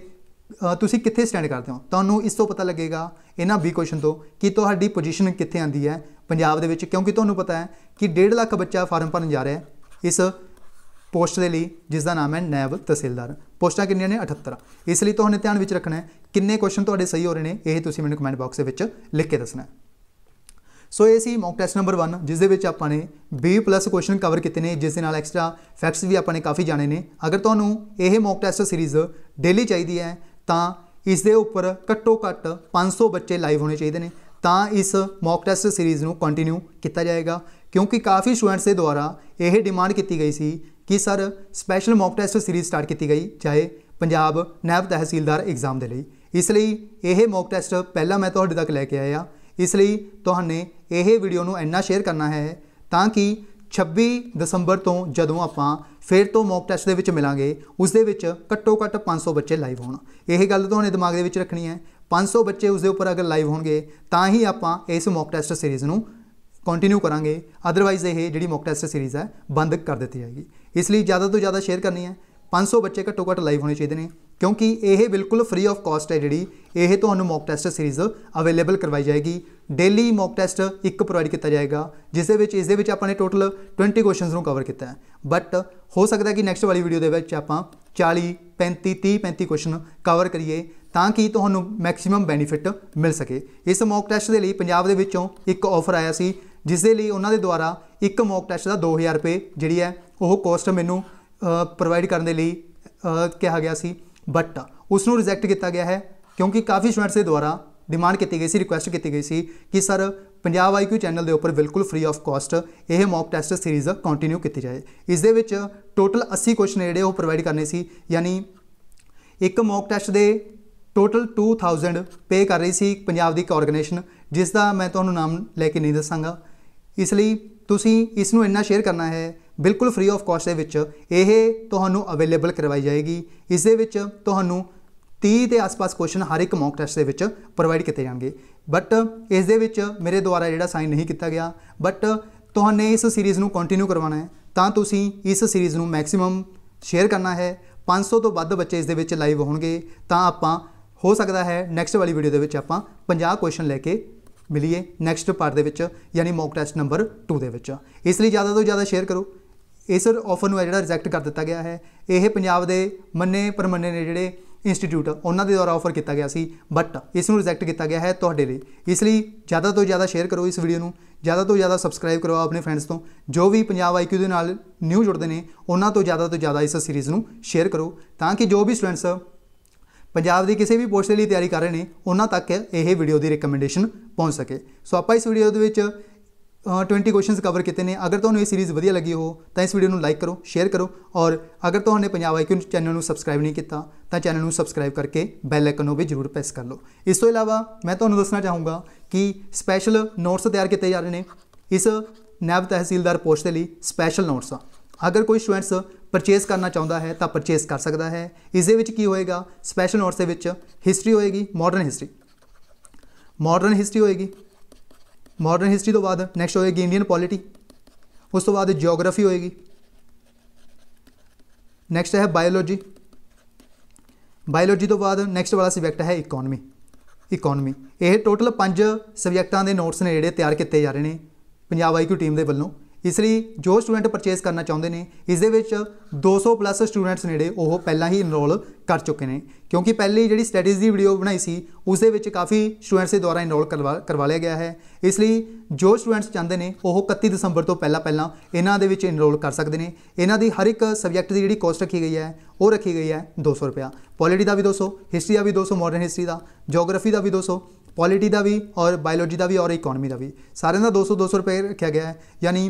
ਤੁਸੀਂ ਕਿੱਥੇ ਸਟੈਂਡ ਕਰਦੇ ਹੋ ਤੁਹਾਨੂੰ ਇਸ ਤੋਂ ਪਤਾ ਲੱਗੇਗਾ ਇਹਨਾਂ 20 ਕੁਐਸਚਨ ਤੋਂ ਕਿ ਤੁਹਾਡੀ ਪੋਜੀਸ਼ਨ ਕਿੱਥੇ ਆਂਦੀ ਹੈ ਪੰਜਾਬ ਦੇ ਵਿੱਚ ਕਿਉਂਕਿ ਤੁਹਾਨੂੰ ਪਤਾ ਹੈ ਕਿ 1.5 ਲੱਖ ਬੱਚਾ ਫਾਰਮ ਭਰਨ ਜਾ ਰਿਹਾ ਹੈ ਇਸ ਪੋਸਟ ਦੇ ਲਈ ਜਿਸ ਦਾ ਨਾਮ ਹੈ ਨੈਬ ਤਹਿਸੀਲਦਾਰ ਪੋਸਟਾਂ ਕਿੰਨੀਆਂ ਨੇ 78 ਇਸ ਲਈ ਤੁਹਾਨੂੰ ਧਿਆਨ ਵਿੱਚ ਰੱਖਣਾ ਹੈ ਕਿੰਨੇ ਕੁਐਸਚਨ ਤੁਹਾਡੇ ਸਹੀ ਹੋ ਰਹੇ ਨੇ ਇਹ ਤੁਸੀਂ ਮੈਨੂੰ ਕਮੈਂਟ ਬਾਕਸ ਦੇ ਵਿੱਚ ਲਿਖ ਕੇ ਦੱਸਣਾ ਸੋ ਇਹ ਸੀ ਮੌਕ ਟੈਸਟ ਨੰਬਰ 1 ਜਿਸ ਦੇ ਵਿੱਚ ਆਪਾਂ ਨੇ B+ ਪਲੱਸ ਕੁਐਸਚਨ ਕਵਰ ਕੀਤੇ ਨੇ ਜਿਸ ਦੇ ਨਾਲ ਐਕਸਟਰਾ ਫੈਕਟਸ ਵੀ ਆਪਾਂ ਨੇ ਕਾਫੀ ਜਾਣੇ ਨੇ ਅਗਰ ਤੁਹਾਨੂੰ ਇਹ ਮੌਕ ਟੈਸਟ ਸੀਰੀਜ਼ ਡੇਲੀ ਚਾਹੀਦੀ ਹੈ ਤਾਂ ਇਸ ਦੇ ਉੱਪਰ ਘੱਟੋ ਘੱਟ 500 ਬੱਚੇ ਲਾਈਵ ਹੋਣੇ ਚਾਹੀਦੇ ਨੇ ਤਾਂ ਇਸ ਮੌਕ ਟੈਸਟ ਸੀਰੀਜ਼ ਨੂੰ ਕੰਟੀਨਿਊ ਕੀਤਾ ਜਾਏਗਾ ਕਿਉਂਕਿ ਕਾਫੀ ਸਟੂਡੈਂਟਸ ਦੇ ਦੁਆਰਾ ਇਹ ਡਿਮਾਂਡ ਕੀਤੀ ਗਈ ਸੀ ਕਿ sir special mock test series start ਕੀਤੀ ਗਈ ਚਾਹੇ ਪੰਜਾਬ ਨੈਬ ਤਹਿਸੀਲਦਾਰ ਐਗਜ਼ਾਮ ਦੇ ਲਈ ਇਸ ਲਈ ਇਹ ਮੌਕ ਟੈਸਟ ਪਹਿਲਾਂ ਮੈਂ ਤੁਹਾਡੇ ਤੱਕ ਲੈ ਕੇ ਆਇਆ ਇਸ ਲਈ ਤੁਹਾਨੂੰ ਇਹ ਵੀਡੀਓ ਨੂੰ ਇੰਨਾ ਸ਼ੇਅਰ ਕਰਨਾ ਹੈ ਤਾਂ ਕਿ 26 ਦਸੰਬਰ ਤੋਂ ਜਦੋਂ ਆਪਾਂ ਫਿਰ ਤੋਂ ਮੌਕ ਟੈਸਟ ਦੇ ਵਿੱਚ ਮਿਲਾਂਗੇ ਉਸ ਦੇ ਵਿੱਚ ਘੱਟੋ ਘੱਟ 500 ਬੱਚੇ ਲਾਈਵ ਹੋਣ ਇਹ ਗੱਲ ਤੁਹਾਨੂੰ ਦਿਮਾਗ ਦੇ ਵਿੱਚ ਰੱਖਣੀ ਹੈ 500 ਬੱਚੇ ਉਸ ਦੇ ਉੱਪਰ ਅਗਰ ਲਾਈਵ ਹੋਣਗੇ ਤਾਂ ਹੀ ਆਪਾਂ ਇਸ ਮੌਕ ਟੈਸਟ ਸੀਰੀਜ਼ ਨੂੰ ਕੰਟੀਨਿਊ ਕਰਾਂਗੇ ਅਦਰਵਾਈਜ਼ ਇਹ ਜਿਹੜੀ ਮੌਕ ਟੈਸਟ ਸੀਰੀਜ਼ ਹੈ ਬੰਦ ਕਰ ਦਿੱਤੀ ਜਾਏਗੀ ਇਸ ਲਈ ਜ਼ਿਆਦਾ ਤੋਂ ਜ਼ਿਆਦਾ ਸ਼ੇਅਰ ਕਰਨੀ ਹੈ 500 ਬੱਚੇ ਘੱਟੋ ਘੱਟ ਲਾਈਵ ਹੋਣੇ ਚਾਹੀਦੇ ਨੇ ਕਿਉਂਕਿ ਇਹ ਬਿਲਕੁਲ ਫ੍ਰੀ ਆਫ ਕਾਸਟ ਹੈ ਜਿਹੜੀ ਇਹ ਤੁਹਾਨੂੰ ਮੌਕ ਟੈਸਟ ਸੀਰੀਜ਼ ਅਵੇਲੇਬਲ ਕਰਵਾਈ ਜਾਏਗੀ ਡੇਲੀ ਮੌਕ ਟੈਸਟ ਇੱਕ ਪ੍ਰੋਵਾਈਡ ਕੀਤਾ ਜਾਏਗਾ ਜਿਸ ਦੇ ਵਿੱਚ ਇਸ ਦੇ ਵਿੱਚ ਆਪਾਂ ਨੇ ਟੋਟਲ 20 ਕੁਐਸਚਨਸ ਨੂੰ ਕਵਰ ਕੀਤਾ ਹੈ ਬਟ ਹੋ ਸਕਦਾ ਹੈ ਕਿ ਨੈਕਸਟ ਵਾਲੀ ਵੀਡੀਓ ਦੇ ਵਿੱਚ ਆਪਾਂ 40 35 30 35 ਕੁਐਸਚਨ ਕਵਰ ਕਰੀਏ ਤਾਂ ਕਿ ਤੁਹਾਨੂੰ ਮੈਕਸਿਮਮ ਬੈਨੀਫਿਟ ਮਿਲ ਸਕੇ ਇਸ ਮੌਕ ਟੈਸਟ ਦੇ ਲਈ ਪੰਜਾਬ ਦੇ ਵਿੱਚੋਂ ਇੱਕ ਆਫਰ ਆਇਆ ਸੀ ਜਿਸ ਦੇ ਲਈ ਉਹਨਾਂ ਦੇ ਦੁਆਰਾ ਇੱਕ ਮੌਕ ਟੈਸਟ ਦਾ 2000 ਰੁਪਏ ਜਿਹੜੀ ਹੈ ਉਹ ਕੋਸਟ ਮੈਨੂੰ ਪ੍ਰੋਵਾਈਡ ਕਰਨ ਦੇ ਲਈ ਕਿਹਾ ਗਿਆ ਸੀ ਬਟ ਉਸ ਨੂੰ ਰਿਜੈਕਟ ਕੀਤਾ ਗਿਆ ਹੈ ਕਿਉਂਕਿ ਕਾਫੀ ਸਟੂਡੈਂਟਸ ਦੇ ਦੁਆਰਾ ਡਿਮਾਂਡ ਕੀਤੀ ਗਈ ਸੀ ਰਿਕੁਐਸਟ ਕੀਤੀ ਗਈ ਸੀ ਕਿ ਸਰ ਪੰਜਾਬ ਆਈਕਿਊ ਚੈਨਲ ਦੇ ਉੱਪਰ ਬਿਲਕੁਲ ਫ੍ਰੀ ਆਫ ਕਾਸਟ ਇਹ ਮੌਕ ਟੈਸਟ ਸੀਰੀਜ਼ ਕੰਟੀਨਿਊ ਕੀਤੀ ਜਾਏ ਇਸ ਦੇ ਵਿੱਚ ਟੋਟਲ 80 ਕੁਐਸਚਨ ਜਿਹੜੇ ਉਹ ਪ੍ਰੋਵਾਈਡ ਕਰਨੇ ਸੀ ਯਾਨੀ ਇੱਕ ਮੌਕ ਟੈਸਟ ਦੇ ਟੋਟਲ 2000 ਪੇ ਕਰ ਰਹੀ ਸੀ ਪੰਜਾਬ ਦੀ ਇੱਕ ਆਰਗੇਨਾਈਜੇਸ਼ਨ ਜਿਸ ਦਾ ਮੈਂ ਤੁਹਾਨੂੰ ਨਾਮ ਲੈ ਕੇ ਨਹੀਂ ਦੱਸਾਂਗਾ ਇਸ ਲਈ ਤੁਸੀਂ ਇਸ ਨੂੰ ਇੰਨਾ ਸ਼ੇਅਰ ਕਰਨਾ ਹੈ ਬਿਲਕੁਲ ਫ੍ਰੀ ਆਫ ਕਾਸਟ ਦੇ ਵਿੱਚ ਇਹ ਤੁਹਾਨੂੰ ਅਵੇਲੇਬਲ ਕਰਵਾਈ ਜਾਏਗੀ ਇਸ ਦੇ ਵਿੱਚ ਤੁਹਾਨੂੰ 30 ਦੇ ਆਸ-ਪਾਸ ਕੁਐਸਚਨ ਹਰ ਇੱਕ ਮੌਕ ਟੈਸਟ ਦੇ ਵਿੱਚ ਪ੍ਰੋਵਾਈਡ ਕੀਤੇ ਜਾਣਗੇ ਬਟ ਇਸ ਦੇ ਵਿੱਚ ਮੇਰੇ ਦੁਆਰਾ ਜਿਹੜਾ ਸਾਈਨ ਨਹੀਂ ਕੀਤਾ ਗਿਆ ਬਟ ਤੁਹਾਨੂੰ ਇਸ ਸੀਰੀਜ਼ ਨੂੰ ਕੰਟੀਨਿਊ ਕਰਵਾਉਣਾ ਹੈ ਤਾਂ ਤੁਸੀਂ ਇਸ ਸੀਰੀਜ਼ ਨੂੰ ਮੈਕਸਿਮਮ ਸ਼ੇਅਰ ਕਰਨਾ ਹੈ 500 ਤੋਂ ਵੱਧ ਬੱਚੇ ਇਸ ਦੇ ਵਿੱਚ ਲਾਈਵ ਹੋਣਗੇ ਤਾਂ ਆਪਾਂ ਹੋ ਸਕਦਾ ਹੈ ਨੈਕਸਟ ਵਾਲੀ ਵੀਡੀਓ ਦੇ ਵਿੱਚ ਆਪਾਂ 50 ਕੁਐਸਚਨ ਲੈ ਕੇ ਮਿਲੀਏ ਨੈਕਸਟ ਪਾਰਟ ਦੇ ਵਿੱਚ ਯਾਨੀ ਮੌਕ ਟੈਸਟ ਨੰਬਰ 2 ਦੇ ਵਿੱਚ ਇਸ ਲਈ ਜ਼ਿਆਦਾ ਤੋਂ ਜ਼ਿਆਦਾ ਸ਼ੇਅਰ ਕਰੋ ਇਸ ਆਫਰ ਨੂੰ ਜਿਹੜਾ ਰਿਜੈਕਟ ਕਰ ਦਿੱਤਾ ਗਿਆ ਹੈ ਇਹ ਪੰਜਾਬ ਦੇ ਮੰਨੇ ਪਰਮੰਨੇ ਨੇ ਜਿਹੜੇ ਇੰਸਟੀਚਿਊਟ ਉਹਨਾਂ ਦੇ ਦੁਆਰਾ ਆਫਰ ਕੀਤਾ ਗਿਆ ਸੀ ਬਟ ਇਸ ਨੂੰ ਰਿਜੈਕਟ ਕੀਤਾ ਗਿਆ ਹੈ ਤੁਹਾਡੇ ਲਈ ਇਸ ਲਈ ਜ਼ਿਆਦਾ ਤੋਂ ਜ਼ਿਆਦਾ ਸ਼ੇਅਰ ਕਰੋ ਇਸ ਵੀਡੀਓ ਨੂੰ ਜ਼ਿਆਦਾ ਤੋਂ ਜ਼ਿਆਦਾ ਸਬਸਕ੍ਰਾਈਬ ਕਰਵਾਓ ਆਪਣੇ ਫਰੈਂਡਸ ਤੋਂ ਜੋ ਵੀ ਪੰਜਾਬ ਆਈਕਿਊ ਦੇ ਨਾਲ ਨਿਊ ਜੁੜਦੇ ਨੇ ਉਹਨਾਂ ਤੋਂ ਜ਼ਿਆਦਾ ਤੋਂ ਜ਼ਿਆਦਾ ਇਸ ਸੀਰੀਜ਼ ਨੂੰ ਸ਼ੇਅਰ ਕਰੋ ਤਾਂ ਕਿ ਜੋ ਵੀ ਸਟੂਡੈਂਟਸ ਪੰਜਾਬ ਦੀ ਕਿਸੇ ਵੀ ਪੋਸਟ ਲਈ ਤਿਆਰੀ ਕਰ ਰਹੇ ਨੇ ਉਹਨਾਂ ਤੱਕ ਇਹ ਵੀਡੀਓ ਦੀ ਰეკਮੈਂਡੇਸ਼ਨ ਪਹੁੰਚ ਸਕੇ ਸੋ ਆਪਾਂ ਇਸ ਵੀਡੀਓ ਦੇ ਵਿੱਚ 20 ਕੁਐਸਚਨਸ ਕਵਰ ਕੀਤੇ ਨੇ ਅਗਰ ਤੁਹਾਨੂੰ ਇਹ ਸੀਰੀਜ਼ ਵਧੀਆ ਲੱਗੀ ਹੋ ਤਾਂ ਇਸ ਵੀਡੀਓ ਨੂੰ ਲਾਈਕ ਕਰੋ ਸ਼ੇਅਰ ਕਰੋ ਔਰ ਅਗਰ ਤੁਹਾਨੂੰ ਪੰਜਾਬ ਆਈਕਨ ਚੈਨਲ ਨੂੰ ਸਬਸਕ੍ਰਾਈਬ ਨਹੀਂ ਕੀਤਾ ਤਾਂ ਚੈਨਲ ਨੂੰ ਸਬਸਕ੍ਰਾਈਬ ਕਰਕੇ ਬੈਲ ਆਈਕਨ ਨੂੰ ਵੀ ਜ਼ਰੂਰ ਪ੍ਰੈਸ ਕਰ ਲਓ ਇਸ ਤੋਂ ਇਲਾਵਾ ਮੈਂ ਤੁਹਾਨੂੰ ਦੱਸਣਾ ਚਾਹੂੰਗਾ ਕਿ ਸਪੈਸ਼ਲ ਨੋਟਸ ਤਿਆਰ ਕੀਤੇ ਜਾ ਰਹੇ ਨੇ ਇਸ ਨੈਬ ਤਹਿਸੀਲਦਾਰ ਪੋਸਟ ਦੇ ਲਈ ਸਪੈਸ਼ਲ ਨੋਟਸ ਆ ਅਗਰ ਕੋਈ ਸਟੂਡੈਂਟਸ ਪਰਚੇਸ ਕਰਨਾ ਚਾਹੁੰਦਾ ਹੈ ਤਾਂ ਪਰਚੇਸ ਕਰ ਸਕਦਾ ਹੈ ਇਸ ਦੇ ਵਿੱਚ ਕੀ ਹੋਏਗਾ ਸਪੈਸ਼ਲ ਨੋਟਸ ਦੇ ਵਿੱਚ ਹਿਸਟਰੀ ਹੋਏਗੀ ਮਾਡਰਨ ਹਿਸਟਰੀ ਮਾਡਰਨ ਹਿਸਟਰੀ ਹੋਏਗੀ ਮਾਡਰਨ ਹਿਸਟਰੀ ਤੋਂ ਬਾਅਦ ਨੈਕਸਟ ਹੋਏਗੀ ਇੰਡੀਅਨ ਪੋਲਿਟੀ ਉਸ ਤੋਂ ਬਾਅਦ ਜੀਓਗ੍ਰਾਫੀ ਹੋਏਗੀ ਨੈਕਸਟ ਹੈ ਬਾਇਓਲੋਜੀ ਬਾਇਓਲੋਜੀ ਤੋਂ ਬਾਅਦ ਨੈਕਸਟ ਵਾਲਾ ਸਬਜੈਕਟ ਹੈ ਇਕਨੋਮੀ ਇਕਨੋਮੀ ਇਹ ਟੋਟਲ 5 ਸਬਜੈਕਟਾਂ ਦੇ ਨੋਟਸ ਨੇ ਜਿਹੜੇ ਤਿਆਰ ਕੀਤੇ ਜਾ ਰਹੇ ਨੇ ਪੰਜਾਬ ਆਈਕਿਊ ਟੀਮ ਦੇ ਵੱਲੋਂ ਇਸ ਲਈ ਜੋ ਸਟੂਡੈਂਟ ਪਰਚੇਸ ਕਰਨਾ ਚਾਹੁੰਦੇ ਨੇ ਇਸ ਦੇ ਵਿੱਚ 200 ਪਲੱਸ ਸਟੂਡੈਂਟਸ ਨੇੜੇ ਉਹ ਪਹਿਲਾਂ ਹੀ ਇਨਰੋਲ ਕਰ ਚੁੱਕੇ ਨੇ ਕਿਉਂਕਿ ਪਹਿਲੀ ਜਿਹੜੀ ਸਟੈਟਿਸ ਦੀ ਵੀਡੀਓ ਬਣਾਈ ਸੀ ਉਸ ਦੇ ਵਿੱਚ ਕਾਫੀ ਸਟੂਡੈਂਟਸ ਦੇ ਦੁਆਰਾ ਇਨਰੋਲ ਕਰਵਾ ਲਿਆ ਗਿਆ ਹੈ ਇਸ ਲਈ ਜੋ ਸਟੂਡੈਂਟਸ ਚਾਹੁੰਦੇ ਨੇ ਉਹ 31 ਦਸੰਬਰ ਤੋਂ ਪਹਿਲਾਂ ਪਹਿਲਾਂ ਇਹਨਾਂ ਦੇ ਵਿੱਚ ਇਨਰੋਲ ਕਰ ਸਕਦੇ ਨੇ ਇਹਨਾਂ ਦੀ ਹਰ ਇੱਕ ਸਬਜੈਕਟ ਦੀ ਜਿਹੜੀ ਕੋਸਟ ਰੱਖੀ ਗਈ ਹੈ ਉਹ ਰੱਖੀ ਗਈ ਹੈ 200 ਰੁਪਿਆ ਪੋਲਿਟੀ ਦਾ ਵੀ 200 ਹਿਸਟਰੀ ਦਾ ਵੀ 200 ਮਾਡਰਨ ਹਿਸਟਰੀ ਦਾ ਜੀਓਗ੍ਰਾਫੀ ਦਾ ਵੀ 200 ਪੋਲਿਟੀ ਦਾ ਵੀ ਔਰ ਬਾਇਓਲੋਜੀ ਦਾ ਵੀ ਔਰ ਇਕਨੋਮੀ ਦਾ ਵੀ ਸਾਰਿਆਂ ਦਾ 200 200 ਰੁਪਏ ਰੱਖਿਆ ਗਿਆ ਹੈ ਯਾਨੀ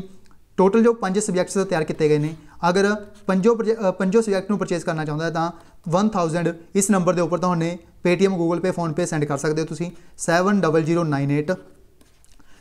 ਟੋਟਲ ਜੋ ਪੰਜ ਸਬਜੈਕਟਸ ਤਿਆਰ ਕੀਤੇ ਗਏ ਨੇ ਅਗਰ ਪੰਜੋ ਪੰਜੋ ਸਬਜੈਕਟ ਨੂੰ ਪਰਚੇਸ ਕਰਨਾ ਚਾਹੁੰਦਾ ਤਾਂ 1000 ਇਸ ਨੰਬਰ ਦੇ ਉੱਪਰ ਤੁਹਾਨੂੰ Paytm Google Pay PhonePe send ਕਰ ਸਕਦੇ ਹੋ ਤੁਸੀਂ 70098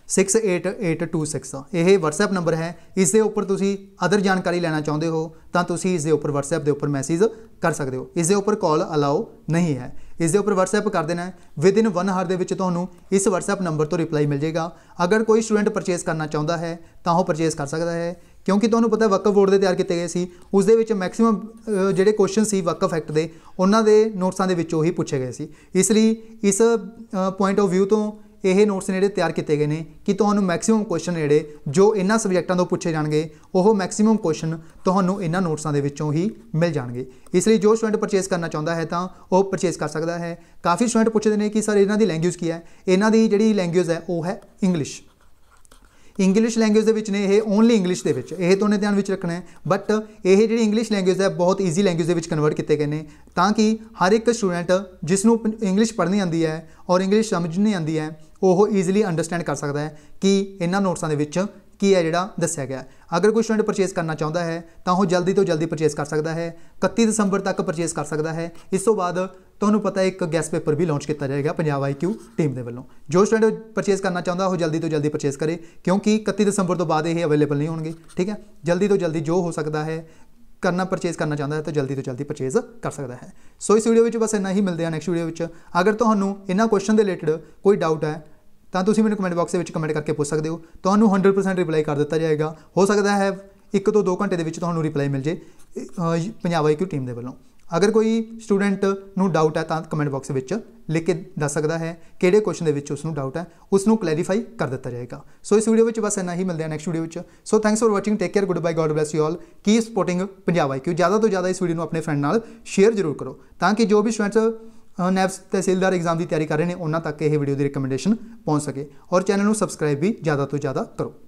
68826 ਇਹ WhatsApp ਨੰਬਰ ਹੈ ਇਸ ਦੇ ਉੱਪਰ ਤੁਸੀਂ ਅਦਰ ਜਾਣਕਾਰੀ ਲੈਣਾ ਚਾਹੁੰਦੇ ਹੋ ਤਾਂ ਤੁਸੀਂ ਇਸ ਦੇ ਉੱਪਰ WhatsApp ਦੇ ਉੱਪਰ ਮੈਸੇਜ ਕਰ ਸਕਦੇ ਹੋ ਇਸ ਦੇ ਉੱਪਰ ਕਾਲ ਅਲਾਉ ਨਹੀਂ ਹੈ ਇਸ ਦੇ ਉੱਪਰ WhatsApp ਕਰ ਦੇਣਾ ਵਿਦ ਇਨ 1 ਆਰ ਦੇ ਵਿੱਚ ਤੁਹਾਨੂੰ ਇਸ WhatsApp ਨੰਬਰ ਤੋਂ ਰਿਪਲਾਈ ਮਿਲ ਜਾਏਗਾ ਅਗਰ ਕੋਈ ਸਟੂਡੈਂਟ ਪਰਚੇਸ ਕਰਨਾ ਚਾਹੁੰਦਾ ਹੈ ਤਾਂ ਉਹ ਪਰਚੇਸ ਕਰ ਸਕਦਾ ਹੈ ਕਿਉਂਕਿ ਤੁਹਾਨੂੰ ਪਤਾ ਵਕਫ ਬੋਰਡ ਦੇ ਤਿਆਰ ਕੀਤੇ ਗਏ ਸੀ ਉਸ ਦੇ ਵਿੱਚ ਮੈਕਸਿਮਮ ਜਿਹੜੇ ਕੁਐਸਚਨ ਸੀ ਵਕਫ ਐਕਟ ਦੇ ਉਹਨਾਂ ਦੇ ਨੋਟਸਾਂ ਦੇ ਵਿੱਚੋਂ ਹੀ ਪੁੱਛੇ ਗਏ ਸੀ ਇਸ ਲਈ ਇਸ ਪੁਆਇੰਟ ਆਫ View ਤੋਂ ਇਹ ਨੋਟਸ ਨੇ ਜਿਹੜੇ ਤਿਆਰ ਕੀਤੇ ਗਏ ਨੇ ਕਿ ਤੁਹਾਨੂੰ ਮੈਕਸਿਮਮ ਕੁਐਸਚਨ ਜਿਹੜੇ ਜੋ ਇਹਨਾਂ ਸਬਜੈਕਟਾਂ ਤੋਂ ਪੁੱਛੇ ਜਾਣਗੇ ਉਹ ਮੈਕਸਿਮਮ ਕੁਐਸਚਨ ਤੁਹਾਨੂੰ ਇਹਨਾਂ ਨੋਟਸਾਂ ਦੇ ਵਿੱਚੋਂ ਹੀ ਮਿਲ ਜਾਣਗੇ ਇਸ ਲਈ ਜੋ ਸਟੂਡੈਂਟ ਪਰਚੇਸ ਕਰਨਾ ਚਾਹੁੰਦਾ ਹੈ ਤਾਂ ਉਹ ਪਰਚੇਸ ਕਰ ਸਕਦਾ ਹੈ ਕਾਫੀ ਸਟੂਡੈਂਟ ਪੁੱਛਦੇ ਨੇ ਕਿ ਸਰ ਇਹਨਾਂ ਦੀ ਲੈਂਗੁਏਜ ਕੀ ਹੈ ਇਹਨਾਂ ਦੀ ਜਿਹੜੀ ਲੈਂਗੁਏਜ ਹੈ ਉਹ ਹੈ ਇੰਗਲਿਸ਼ ਇੰਗਲਿਸ਼ ਲੈਂਗੁਏਜ ਦੇ ਵਿੱਚ ਨੇ ਇਹ ਓਨਲੀ ਇੰਗਲਿਸ਼ ਦੇ ਵਿੱਚ ਇਹ ਤੋਂ ਨੇ ਧਿਆਨ ਵਿੱਚ ਰੱਖਣਾ ਹੈ ਬਟ ਇਹ ਜਿਹੜੀ ਇੰਗਲਿਸ਼ ਲੈਂਗੁਏਜ ਹੈ ਬਹੁਤ ਈਜ਼ੀ ਲੈਂਗੁਏਜ ਦੇ ਵਿੱਚ ਕਨਵਰਟ ਕੀਤੇ ਗਏ ਨੇ ਤਾਂ ਕਿ ਹਰ ਇੱਕ ਸਟੂਡੈਂਟ ਜਿਸ ਨੂੰ ਇੰਗਲਿਸ਼ ਪੜ੍ਹਨੀ ਆਉਂਦੀ ਹੈ ਔਰ ਇੰਗਲਿਸ਼ ਸਮਝਣੀ ਆਉਂਦੀ ਹੈ ਉਹ ਈਜ਼ੀਲੀ ਅੰਡਰਸਟੈਂਡ ਕਰ ਸਕਦਾ ਹੈ ਕਿ ਇਹਨਾਂ ਨੋਟਸਾਂ ਦੇ ਵਿੱਚ ਕੀ ਹੈ ਜਿਹੜਾ ਦੱਸਿਆ ਗਿਆ ਅਗਰ ਕੋਈ ਸਟੂਡੈਂਟ ਪਰਚੇਸ ਕਰਨਾ ਚਾਹੁੰਦਾ ਹੈ ਤਾਂ ਉਹ ਜਲਦੀ ਤੋਂ ਜਲਦੀ ਪਰਚੇਸ ਕਰ ਸਕਦਾ ਹੈ 31 ਦਸੰਬਰ ਤੱਕ ਪਰਚੇਸ ਕਰ ਸਕਦਾ ਹੈ ਇਸ ਤੋਂ ਬਾਅਦ ਤੁਹਾਨੂੰ ਪਤਾ ਇੱਕ ਗੈਸ ਪੇਪਰ ਵੀ ਲਾਂਚ ਕੀਤਾ ਜਾਏਗਾ ਪੰਜਾਬ ਆਈਕਿਊ ਟੀਮ ਦੇ ਵੱਲੋਂ ਜੋ ਸਟੂਡੈਂਟ ਪਰਚੇਸ ਕਰਨਾ ਚਾਹੁੰਦਾ ਉਹ ਜਲਦੀ ਤੋਂ ਜਲਦੀ ਪਰਚੇਸ ਕਰੇ ਕਿਉਂਕਿ 31 ਦਸੰਬਰ ਤੋਂ ਬਾਅਦ ਇਹ ਅਵੇਲੇਬਲ ਨਹੀਂ ਹੋਣਗੇ ਠੀਕ ਹੈ ਜਲਦੀ ਤੋਂ ਜਲਦੀ ਜੋ ਹੋ ਸਕਦਾ ਹੈ ਕਰਨਾ ਪਰਚੇਸ ਕਰਨਾ ਚਾਹੁੰਦਾ ਹੈ ਤਾਂ ਜਲਦੀ ਤੋਂ ਜਲਦੀ ਪਰਚੇਸ ਕਰ ਸਕਦਾ ਹੈ ਸੋ ਇਸ ਵੀਡੀਓ ਵਿੱਚ ਬਸ ਇੰਨਾ ਹੀ ਮਿਲਦੇ ਹਾਂ ਨੈਕਸਟ ਵੀਡੀਓ ਵਿੱਚ ਅਗਰ ਤੁਹਾਨੂੰ ਇਹਨਾਂ ਕੁਐਸਚਨ ਦੇ ਰਿਲੇਟਡ ਕੋਈ ਡਾਊਟ ਹੈ ਤਾਂ ਤੁਸੀਂ ਮੈਨੂੰ ਕਮੈਂਟ ਬਾਕਸ ਦੇ ਵਿੱਚ ਕਮੈਂਟ ਕਰਕੇ ਪੁੱਛ ਸਕਦੇ ਹੋ ਤੁਹਾਨੂੰ 100% ਰਿਪਲਾਈ ਕਰ ਦਿੱਤਾ ਜਾਏਗਾ ਹੋ ਸਕਦਾ ਹੈ 1 ਤੋਂ 2 ਘੰਟੇ ਦੇ ਵਿੱਚ ਤੁਹਾਨੂੰ ਰਿਪਲਾਈ ਮਿਲ ਜੇ ਪੰਜਾਬ ਆਈਕਿਊ ਟੀਮ ਦੇ ਵੱਲੋਂ ਅਗਰ ਕੋਈ ਸਟੂਡੈਂਟ ਨੂੰ ਡਾਊਟ ਹੈ ਤਾਂ ਕਮੈਂਟ ਬਾਕਸ ਵਿੱਚ ਲਿਖ ਕੇ ਦੱਸ ਸਕਦਾ ਹੈ ਕਿਹੜੇ ਕੁਐਸਚਨ ਦੇ ਵਿੱਚ ਉਸ ਨੂੰ ਡਾਊਟ ਹੈ ਉਸ ਨੂੰ ਕਲੈਰੀਫਾਈ ਕਰ ਦਿੱਤਾ ਜਾਏਗਾ ਸੋ ਇਸ ਵੀਡੀਓ ਵਿੱਚ ਬਸ ਇੰਨਾ ਹੀ ਮਿਲਦੇ ਹਾਂ ਨੈਕਸਟ ਵੀਡੀਓ ਵਿੱਚ so thanks for watching take care good bye God bless you all ਕੀ ਸਪੋਰਟਿੰਗ ਪੰਜਾਬ ਆਈਕਿਊ ਜ਼ਿਆਦਾ ਤੋਂ ਜ਼ਿਆਦਾ ਇਸ ਵੀਡੀਓ ਨੂੰ ਆਪਣੇ ਫਰੈਂਡ ਨਾਲ ਸ਼ੇਅਰ ਜ਼ਰੂਰ ਕਰੋ ਤਾਂ ਕਿ ਜੋ ਵੀ ਸਟੂਡੈਂਟਸ ਨੈਵਸ ਤਹਿਸੀਲਦਾਰ ਐਗਜ਼ਾਮ ਦੀ ਤਿਆਰੀ ਕਰ ਰਹੇ ਨੇ ਉਹਨਾਂ ਤੱਕ ਇਹ ਵੀਡੀਓ ਦੀ ਰეკਮੈਂਡੇਸ਼ਨ ਪਹੁੰਚ ਸਕੇ ਔਰ ਚੈਨਲ ਨੂੰ ਸਬਸਕ੍ਰਾਈਬ ਵੀ ਜ਼ਿਆਦਾ ਤੋਂ ਜ਼ਿਆਦਾ ਕਰੋ